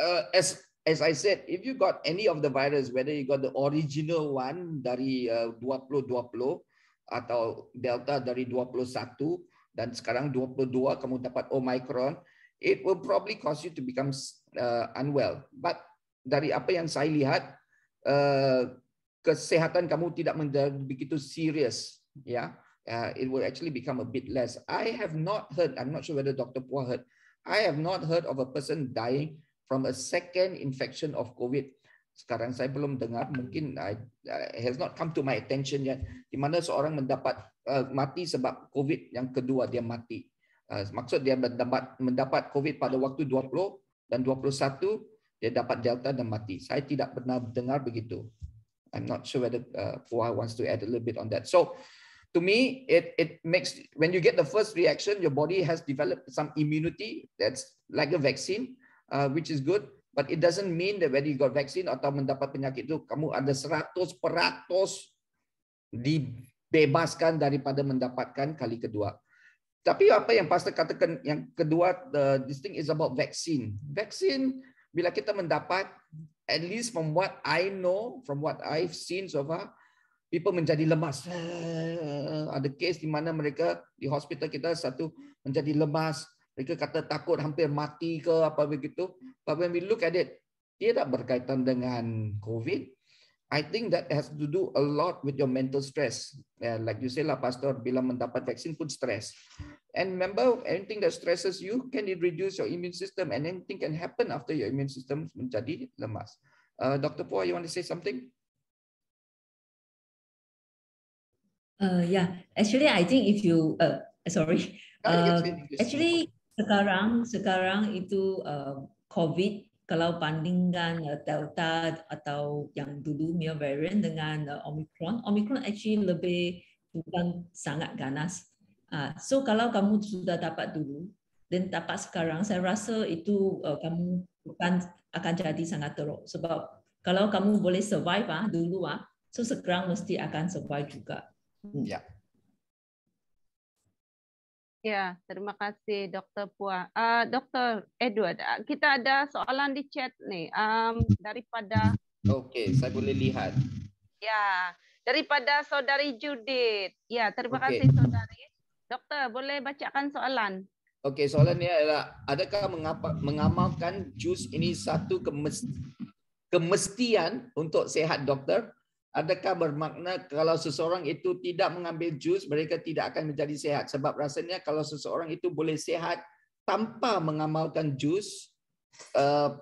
Uh, as as I said, if you got any of the virus, whether you got the original one dari uh, 2020 atau Delta dari 21 dan sekarang 22 kamu dapat Omicron, it will probably cause you to become uh, unwell. But dari apa yang saya lihat, uh, kesehatan kamu tidak menjadi begitu serius, ya. Yeah? Uh, it will actually become a bit less. I have not heard. I'm not sure whether Dr. Pua heard. I have not heard of a person dying from a second infection of COVID. Sekarang saya belum dengar. Mungkin I, has not come to my attention yet. Di mana seorang mendapat uh, mati sebab COVID yang kedua dia mati. Eh, maksud dia mendapat mendapat COVID pada waktu 20 dan 21 dia dapat delta dan mati. Saya tidak pernah dengar begitu. I'm not sure whether uh, wants to add a little bit on that. So to me, it it makes when you get the first reaction, your body has developed some immunity that's like a vaccine, uh, which is good. But it doesn't mean that when you got vaccine atau mendapat penyakit itu, kamu ada 100 peratus dibebaskan daripada mendapatkan kali kedua. Tapi apa yang pasti katakan yang kedua the this thing is about vaccine. Vaccine bila kita mendapat at least from what I know, from what I've seen so far, people menjadi lemas. Ada kes di mana mereka di hospital kita satu menjadi lemas. Mereka kata takut hampir mati ke apa begitu. But when we look at it, dia tak berkaitan dengan COVID. I think that has to do a lot with your mental stress. like you say lah, Pastor, bila mendapat vaksin pun stress. And remember, anything that stresses you can it reduce your immune system and anything can happen after your immune system menjadi lemas. Uh, Dr. Poa, you want to say something? Uh, yeah, actually, I think if you, uh, sorry, uh, actually sekarang sekarang itu uh, COVID kalau bandingkan uh, Delta atau yang dulu Mio variant dengan uh, Omicron, Omicron actually lebih bukan sangat ganas. Ah, so kalau kamu sudah dapat dulu dan dapat sekarang, saya rasa itu uh, kamu bukan akan jadi sangat teruk. Sebab kalau kamu boleh survive ah dulu ah, so sekarang mesti akan survive juga. Hmm. Yeah. Ya, terima kasih Dr. Puan. Uh, ah, Dr. Edward, ah, kita ada soalan di chat ni um, daripada... Okey, saya boleh lihat. Ya, daripada Saudari Judith. Ya, terima okay. kasih Saudari. Dr. boleh bacakan soalan. Okey, soalan ni adalah adakah mengapa, mengamalkan jus ini satu kemest, kemestian untuk sehat, Doktor? Adakah bermakna kalau seseorang itu tidak mengambil jus, mereka tidak akan menjadi sehat? Sebab rasanya kalau seseorang itu boleh sehat tanpa mengamalkan jus, uh,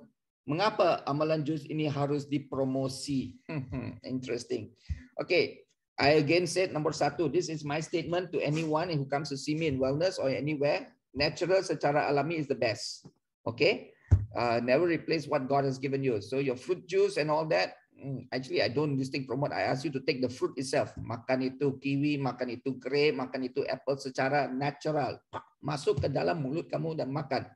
mengapa amalan jus ini harus dipromosi? Interesting. Okay, I again said number satu, this is my statement to anyone who comes to see me in wellness or anywhere. Natural secara alami is the best. Okay, uh, never replace what God has given you. So your fruit juice and all that, Mm, actually I don't distinct from what I ask you to take the fruit itself. Makan itu kiwi, makan itu grape, makan itu apple secara natural. Masuk ke dalam mulut kamu dan makan.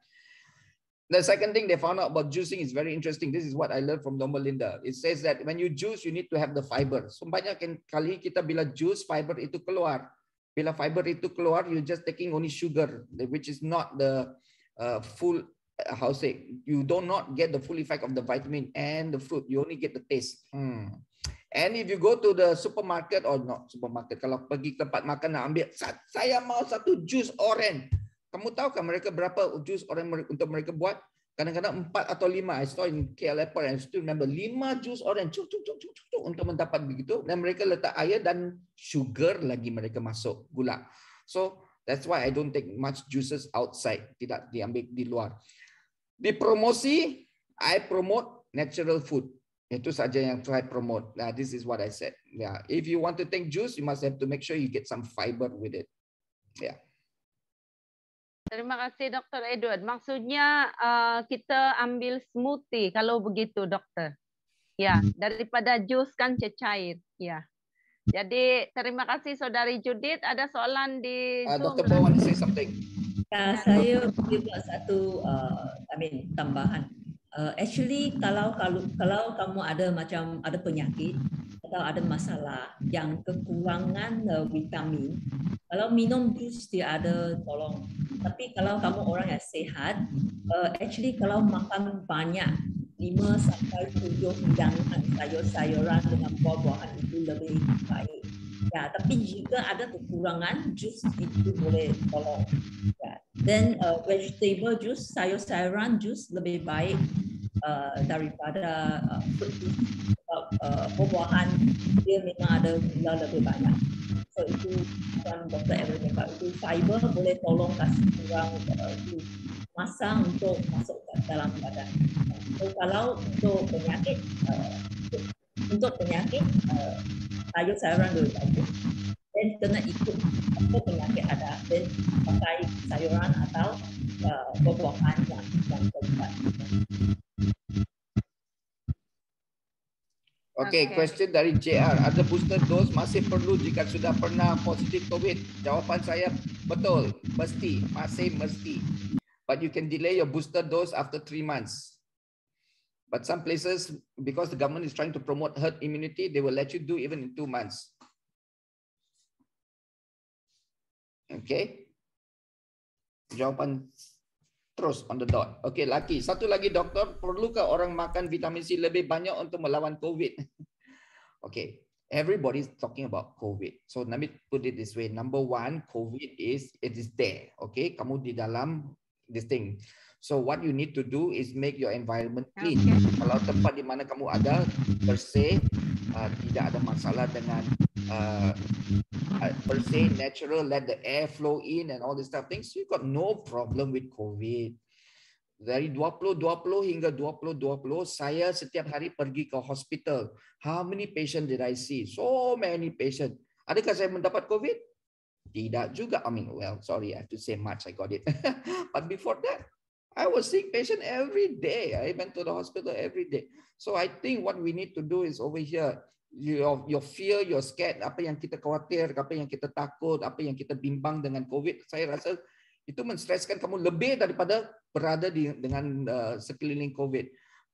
The second thing they found out about juicing is very interesting. This is what I learned from Doma Linda. It says that when you juice, you need to have the fiber. So banyak kali kita bila juice, fiber itu keluar. Bila fiber itu keluar, you just taking only sugar, which is not the uh, full Uh, how say you do not get the full effect of the vitamin and the fruit. You only get the taste. Hmm. And if you go to the supermarket or not supermarket, kalau pergi ke tempat makan nak ambil, saya mau satu jus orange. Kamu tahu kan mereka berapa jus orange untuk mereka buat? Kadang-kadang empat atau lima. I saw in KL Airport and still remember lima jus orange cuk, cuk, cuk, cuk, cuk, untuk mendapat begitu. Dan mereka letak air dan sugar lagi mereka masuk gula. So that's why I don't take much juices outside. Tidak diambil di luar. Di promosi, I promote natural food. Itu saja yang saya promote. Nah, this is what I said. Yeah. If you want to take juice, you must have to make sure you get some fiber with it. Yeah. Terima kasih Dr. Edward. Maksudnya uh, kita ambil smoothie kalau begitu Dokter. Ya, hmm. daripada jus kan cecair. Ya. Jadi terima kasih Saudari Judith. Ada soalan di uh, ah, Dr. Bowen, say something. Ya saya buat satu uh, I mean tambahan. Uh, actually kalau kalau kalau kamu ada macam ada penyakit atau ada masalah yang kekurangan uh, vitamin, kalau minum jus dia ada tolong. Tapi kalau kamu orang yang sehat, uh, actually kalau makan banyak 5 sampai 7 hidangan sayur-sayuran dengan buah-buahan itu lebih baik. Ya, tapi jika ada kekurangan, jus itu boleh tolong then uh, vegetable juice, sayur-sayuran juice lebih baik uh, daripada uh, uh, buah-buahan dia memang ada gula lebih banyak. So itu kan Dr. Evelyn kata itu fiber boleh tolong kasih kurang uh, masa untuk masuk ke dalam badan. So, kalau untuk penyakit, uh, untuk penyakit, uh, sayur-sayuran lebih baik. dan kena ikut penyakit ada dan pakai sayuran atau uh, buah-buahan yang yang terlibat. Oke, okay, okay. question dari JR. Ada booster dose masih perlu jika sudah pernah positif COVID? Jawapan saya betul, mesti, masih mesti. But you can delay your booster dose after three months. But some places, because the government is trying to promote herd immunity, they will let you do even in two months. Okay. Jawapan terus on the dot. Okay, lagi. Satu lagi, doktor. Perlukah orang makan vitamin C lebih banyak untuk melawan COVID? okay. Everybody's talking about COVID. So let me put it this way. Number one, COVID is, it is there. Okay. Kamu di dalam this thing. So what you need to do is make your environment clean. Kalau tempat di mana kamu ada, bersih, uh, tidak ada masalah dengan uh, per se natural, let the air flow in and all this stuff things. So you got no problem with COVID. Dari 20-20 hingga 20-20, saya setiap hari pergi ke hospital. How many patients did I see? So many patients. Adakah saya mendapat COVID? Tidak juga. I mean, well, sorry, I have to say much. I got it. but before that, I was seeing patient every day. I went to the hospital every day. So I think what we need to do is over here your your fear, your scared, apa yang kita khawatir, apa yang kita takut, apa yang kita bimbang dengan COVID, saya rasa itu menstreskan kamu lebih daripada berada di, dengan uh, sekeliling COVID.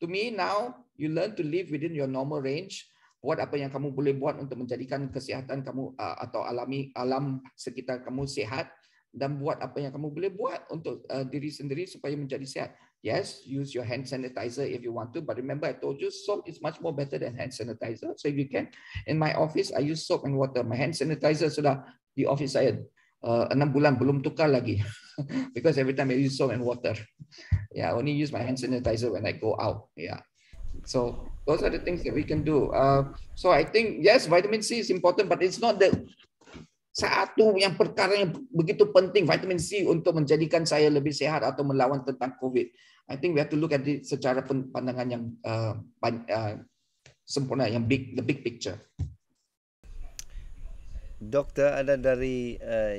To me now, you learn to live within your normal range. Buat apa yang kamu boleh buat untuk menjadikan kesihatan kamu uh, atau alami alam sekitar kamu sehat dan buat apa yang kamu boleh buat untuk uh, diri sendiri supaya menjadi sihat. Yes, use your hand sanitizer if you want to. But remember, I told you soap is much more better than hand sanitizer. So if you can, in my office, I use soap and water. My hand sanitizer sudah di office saya uh, enam bulan belum tukar lagi. Because every time I use soap and water, yeah, I only use my hand sanitizer when I go out. Yeah. So those are the things that we can do. Uh, so I think yes, vitamin C is important, but it's not the satu yang perkara yang begitu penting vitamin C untuk menjadikan saya lebih sehat atau melawan tentang COVID. I think we have to look at it secara pandangan yang uh, uh, sempurna, yang big the big picture. Dokter ada dari uh,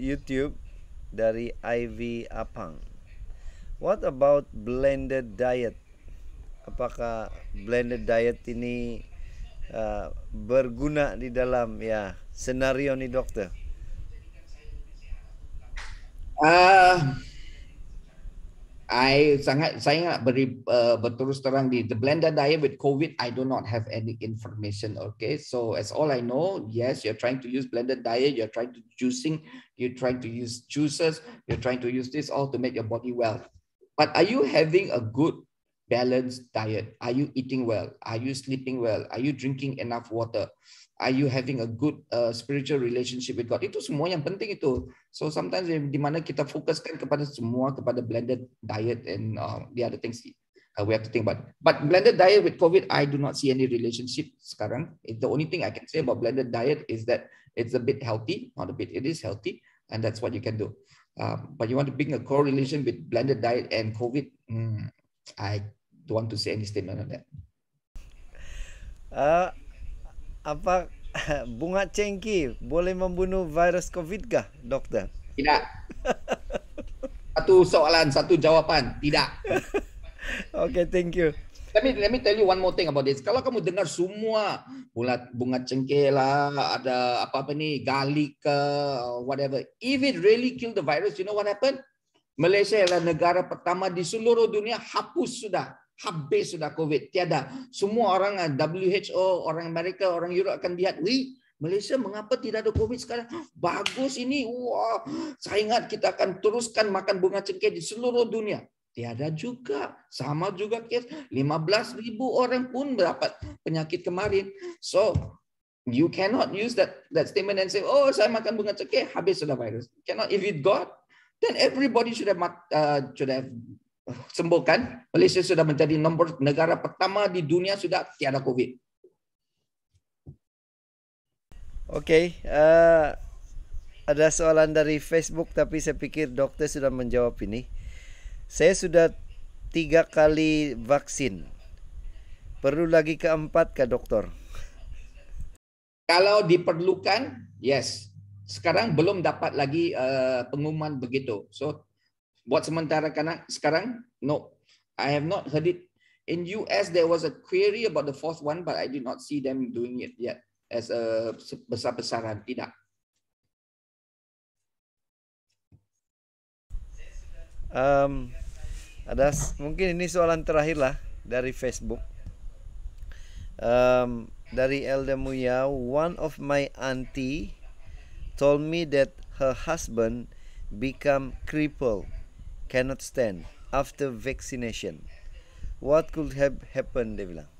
YouTube dari Ivy Apang. What about blended diet? Apakah blended diet ini uh, berguna di dalam ya senario nih dokter? Uh, ah, I sangat saya nggak beri uh, berterus terang di the blended diet with COVID. I do not have any information. Okay, so as all I know, yes, you're trying to use blended diet. You're trying to juicing. You're trying to use juices. You're trying to use this all to make your body well. But are you having a good balanced diet? Are you eating well? Are you sleeping well? Are you drinking enough water? Are you having a good uh, spiritual relationship with God? Itu semua yang penting itu. So sometimes di mana kita fokuskan kepada semua kepada blended diet and uh, the other things uh, we have to think about. But blended diet with COVID, I do not see any relationship sekarang. the only thing I can say about blended diet is that it's a bit healthy, not a bit, it is healthy, and that's what you can do. Uh, but you want to bring a correlation with blended diet and COVID? Mm, I want to say any statement on that? Uh, apa bunga cengki boleh membunuh virus COVID kah, dokter? Tidak. satu soalan, satu jawaban, tidak. Oke, okay, thank you. Let me, let me tell you one more thing about this. Kalau kamu dengar semua bunga, bunga cengkeh lah, ada apa-apa nih, garlic ke, whatever. If it really kill the virus, you know what happened? Malaysia adalah negara pertama di seluruh dunia hapus sudah habis sudah COVID. Tiada. Semua orang ah, WHO, orang Amerika, orang Europe akan lihat, wih, Malaysia mengapa tidak ada COVID sekarang? Bagus ini. Wah, saya ingat kita akan teruskan makan bunga cengkeh di seluruh dunia. Tiada juga. Sama juga kes 15 ribu orang pun mendapat penyakit kemarin. So, you cannot use that that statement and say, oh saya makan bunga cengkeh, habis sudah virus. Cannot. If it got, then everybody should have, uh, should have sembuhkan. Malaysia sudah menjadi nomor negara pertama di dunia sudah tiada COVID. Oke, uh, eh, ada soalan dari Facebook tapi saya pikir dokter sudah menjawab ini. Saya sudah tiga kali vaksin. Perlu lagi keempat kah dokter? Kalau diperlukan, yes. Sekarang belum dapat lagi uh, pengumuman begitu. So Buat sementara karena sekarang no, I have not heard it. In US there was a query about the fourth one, but I did not see them doing it yet as a besar-besaran tidak. Um, ada mungkin ini soalan terakhir lah dari Facebook. Um, dari Elda Muya, one of my auntie told me that her husband become crippled cannot stand after vaccination. What could have happened? Dia bilang.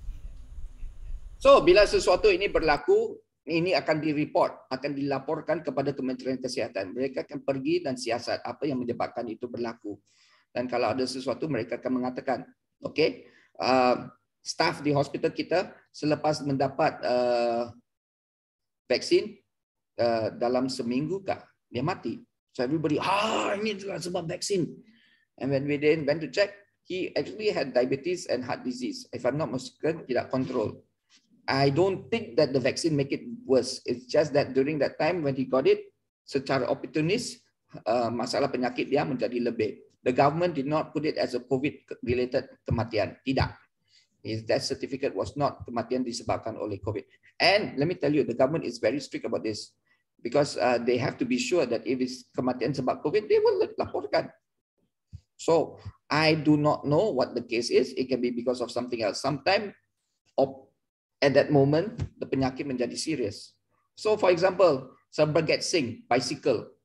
So bila sesuatu ini berlaku, ini akan direport, akan dilaporkan kepada Kementerian Kesihatan. Mereka akan pergi dan siasat apa yang menyebabkan itu berlaku. Dan kalau ada sesuatu mereka akan mengatakan, okay, uh, staff di hospital kita selepas mendapat uh, vaksin uh, dalam seminggu kah, dia mati. So everybody, ah ini adalah sebab vaksin. And when we then went to check, he actually had diabetes and heart disease. If I'm not mistaken, he tidak control. I don't think that the vaccine make it worse. It's just that during that time when he got it, secara opportunist, uh, masalah penyakit dia menjadi lebih. The government did not put it as a COVID-related kematian. Tidak. His death certificate was not kematian disebabkan oleh COVID. And let me tell you, the government is very strict about this because uh, they have to be sure that if it's kematian sebab COVID, they will laporkan. So I do not know what the case is. It can be because of something else. Sometimes at that moment, the penyakit menjadi serius. So for example, Sarbagat Singh, bicycle.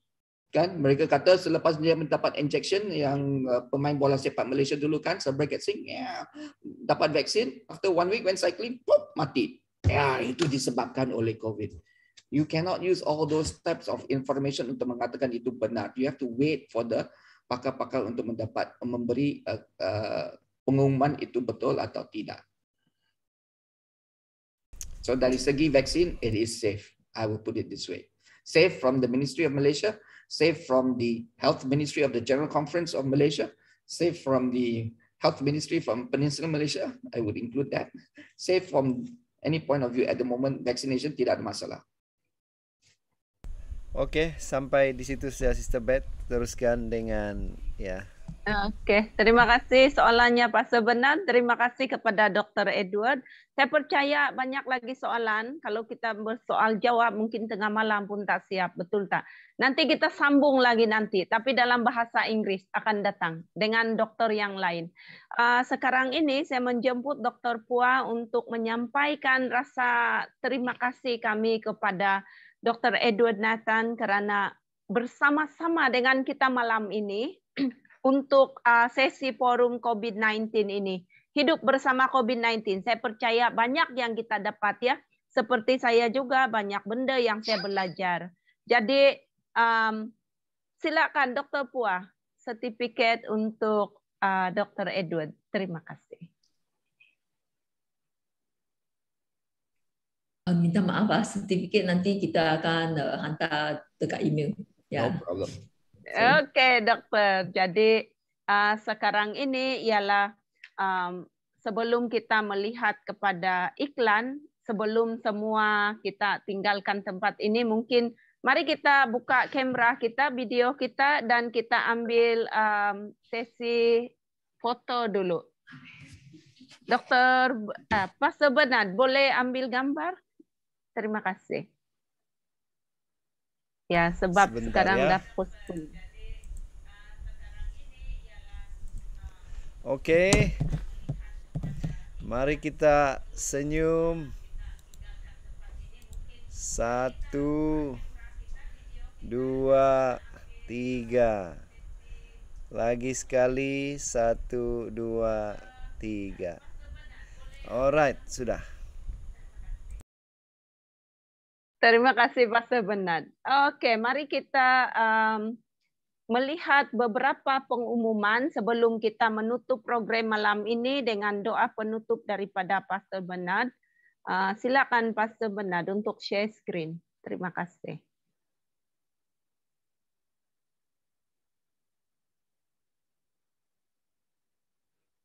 Kan, mereka kata selepas dia mendapat injection yang uh, pemain bola sepak Malaysia dulu kan, Sarbagat Singh, yeah, dapat vaksin. After one week when cycling, pop, mati. Ya, yeah, itu disebabkan oleh COVID. You cannot use all those types of information untuk mengatakan itu benar. You have to wait for the pakar-pakar untuk mendapat memberi eh, eh, pengumuman itu betul atau tidak. So dari segi vaksin, it is safe. I will put it this way. Safe from the Ministry of Malaysia, safe from the Health Ministry of the General Conference of Malaysia, safe from the Health Ministry from Peninsula Malaysia, I would include that. Safe from any point of view at the moment, vaccination tidak ada masalah. Oke, okay, sampai di situ saja Sister Beth. Teruskan dengan ya. Oke, okay, terima kasih soalannya Pak Sebenar. Terima kasih kepada Dr. Edward. Saya percaya banyak lagi soalan. Kalau kita bersoal jawab mungkin tengah malam pun tak siap, betul tak? Nanti kita sambung lagi nanti, tapi dalam bahasa Inggris akan datang dengan dokter yang lain. Eh, sekarang ini saya menjemput Dr. Pua untuk menyampaikan rasa terima kasih kami kepada Dr. Edward Nathan karena bersama-sama dengan kita malam ini untuk uh, sesi forum COVID-19 ini. Hidup bersama COVID-19. Saya percaya banyak yang kita dapat ya. Seperti saya juga banyak benda yang saya belajar. Jadi um, silakan Dr. Puah sertifikat untuk uh, Dr. Edward. Terima kasih. uh, minta maaf pak sertifikat nanti kita akan uh, hantar dekat email ya. No problem. So. Oke okay, dokter. Jadi uh, sekarang ini ialah um, sebelum kita melihat kepada iklan, sebelum semua kita tinggalkan tempat ini mungkin mari kita buka kamera kita, video kita dan kita ambil um, sesi foto dulu. Dokter apa sebenarnya boleh ambil gambar? Terima kasih. Ya, sebab Sebentar sekarang ya. udah -pun. Oke. Mari kita senyum. Satu, dua, tiga. Lagi sekali. Satu, dua, tiga. Alright, sudah. Terima kasih Pak Sebenat. Oke, mari kita um, melihat beberapa pengumuman sebelum kita menutup program malam ini dengan doa penutup daripada Pastor Benad. Uh, eh, silakan Pastor Benad untuk share screen. Terima kasih.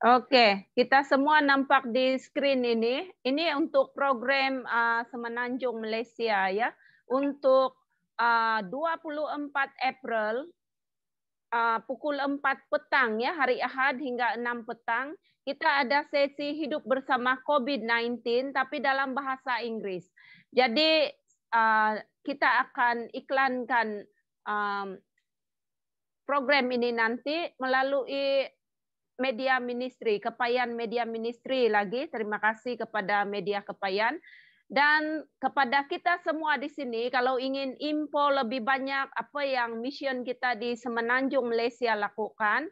Oke, kita semua nampak di screen ini. Ini untuk program uh, Semenanjung Malaysia ya. Untuk uh, 24 April uh, pukul 4 petang ya hari Ahad hingga 6 petang kita ada sesi hidup bersama COVID-19 tapi dalam bahasa Inggris. Jadi uh, kita akan iklankan um, program ini nanti melalui Media Ministry, Kepayan Media Ministry lagi. Terima kasih kepada Media Kepayan. Dan kepada kita semua di sini, kalau ingin info lebih banyak apa yang mission kita di Semenanjung Malaysia lakukan,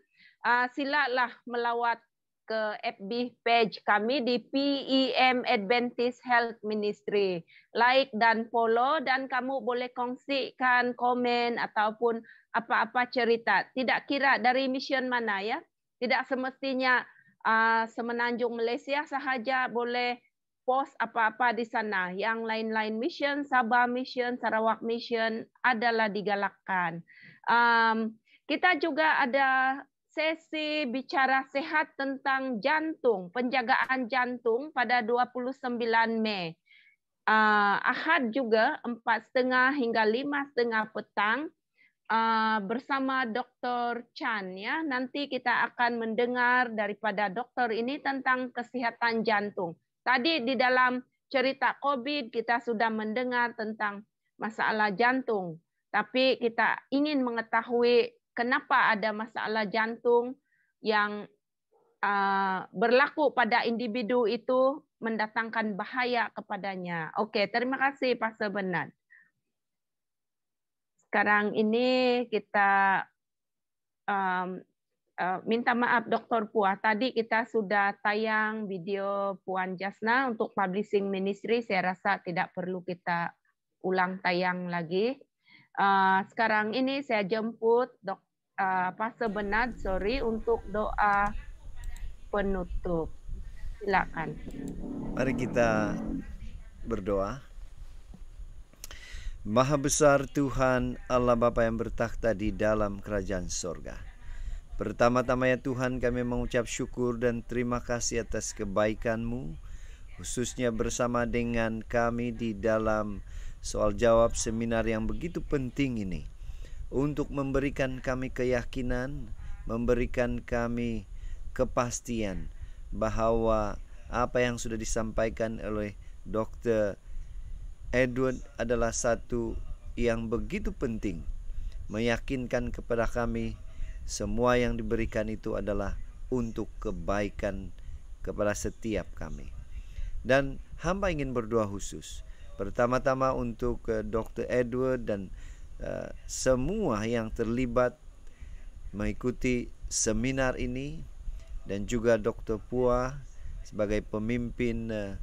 uh, silalah melawat ke FB page kami di PEM Adventist Health Ministry. Like dan follow dan kamu boleh kongsikan komen ataupun apa-apa cerita. Tidak kira dari mission mana ya. Tidak semestinya uh, semenanjung Malaysia sahaja boleh post apa-apa di sana. Yang lain-lain mission, Sabah mission, Sarawak mission adalah digalakkan. Um, kita juga ada sesi bicara sehat tentang jantung, penjagaan jantung pada 29 Mei. Uh, Ahad juga 4.30 hingga 5.30 petang Eh, bersama Dr. Chan ya. Nanti kita akan mendengar daripada dokter ini tentang kesehatan jantung. Tadi di dalam cerita COVID kita sudah mendengar tentang masalah jantung, tapi kita ingin mengetahui kenapa ada masalah jantung yang uh, berlaku pada individu itu mendatangkan bahaya kepadanya. Oke, terima kasih Pak Sebenar sekarang ini kita um, uh, minta maaf Dr. Puah. Tadi kita sudah tayang video Puan Jasna untuk publishing ministry. Saya rasa tidak perlu kita ulang tayang lagi. Uh, sekarang ini saya jemput Dok uh, eh, sebenar sorry, untuk doa penutup. Silakan. Mari kita berdoa. Maha besar Tuhan Allah Bapa yang bertakhta di dalam kerajaan sorga. Pertama-tama ya Tuhan kami mengucap syukur dan terima kasih atas kebaikan-Mu khususnya bersama dengan kami di dalam soal jawab seminar yang begitu penting ini untuk memberikan kami keyakinan, memberikan kami kepastian bahwa apa yang sudah disampaikan oleh Dr. Edward adalah satu yang begitu penting meyakinkan kepada kami semua yang diberikan itu adalah untuk kebaikan kepada setiap kami. Dan hamba ingin berdoa khusus pertama-tama untuk eh, Dr. Edward dan uh, semua yang terlibat mengikuti seminar ini dan juga Dr. Pua sebagai pemimpin uh,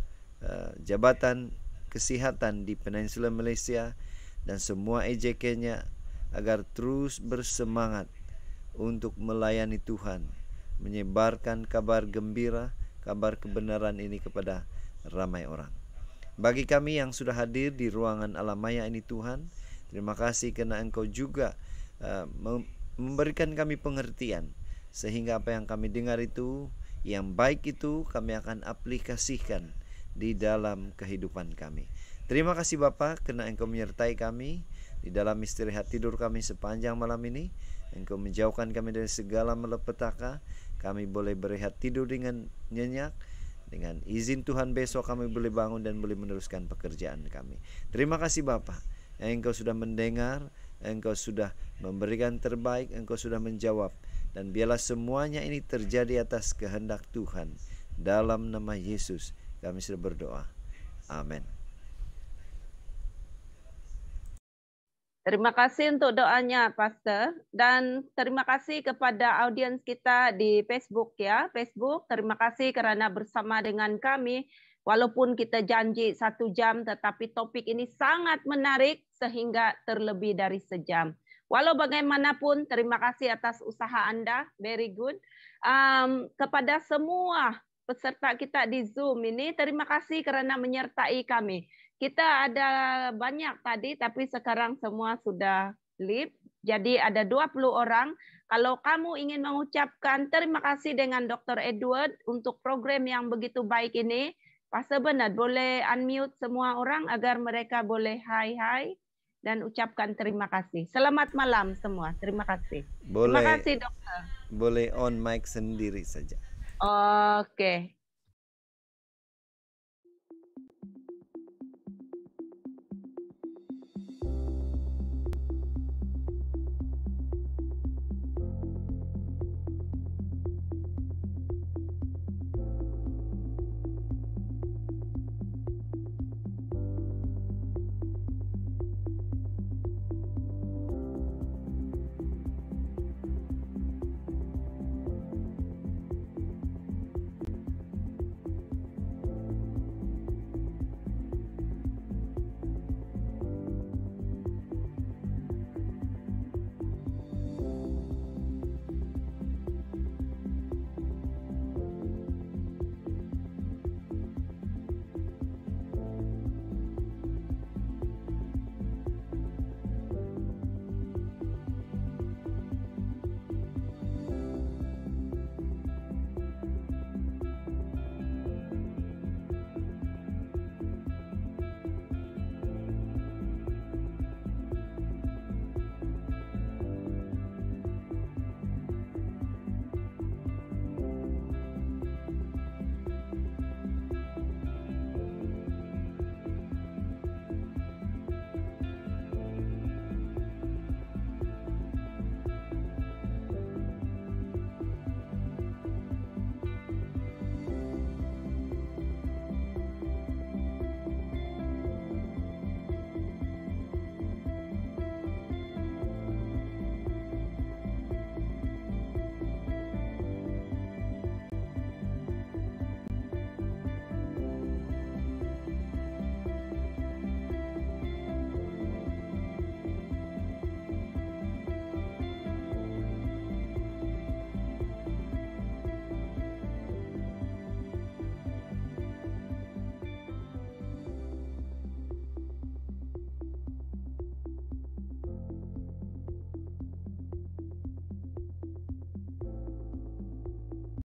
uh, jabatan kesehatan di peninsula Malaysia dan semua EJK-nya agar terus bersemangat untuk melayani Tuhan, menyebarkan kabar gembira, kabar kebenaran ini kepada ramai orang. Bagi kami yang sudah hadir di ruangan alamaya ini Tuhan, terima kasih karena Engkau juga uh, memberikan kami pengertian sehingga apa yang kami dengar itu yang baik itu kami akan aplikasikan di dalam kehidupan kami. Terima kasih Bapa, karena Engkau menyertai kami di dalam istirahat tidur kami sepanjang malam ini. Engkau menjauhkan kami dari segala melepetaka. Kami boleh berehat tidur dengan nyenyak. Dengan izin Tuhan besok kami boleh bangun dan boleh meneruskan pekerjaan kami. Terima kasih Bapa, Engkau sudah mendengar, Engkau sudah memberikan terbaik, Engkau sudah menjawab. Dan biarlah semuanya ini terjadi atas kehendak Tuhan. Dalam nama Yesus kami sudah berdoa. Amin. Terima kasih untuk doanya, Pastor. Dan terima kasih kepada audiens kita di Facebook ya. Facebook, terima kasih karena bersama dengan kami. Walaupun kita janji satu jam, tetapi topik ini sangat menarik sehingga terlebih dari sejam. Walau bagaimanapun, terima kasih atas usaha Anda. Very good. Um, kepada semua peserta kita di Zoom ini. Terima kasih karena menyertai kami. Kita ada banyak tadi, tapi sekarang semua sudah live. Jadi ada 20 orang. Kalau kamu ingin mengucapkan terima kasih dengan Dr. Edward untuk program yang begitu baik ini, Pak Sebenar boleh unmute semua orang agar mereka boleh hai-hai dan ucapkan terima kasih. Selamat malam semua. Terima kasih. Boleh, terima kasih dokter. Boleh on mic sendiri saja. Oke,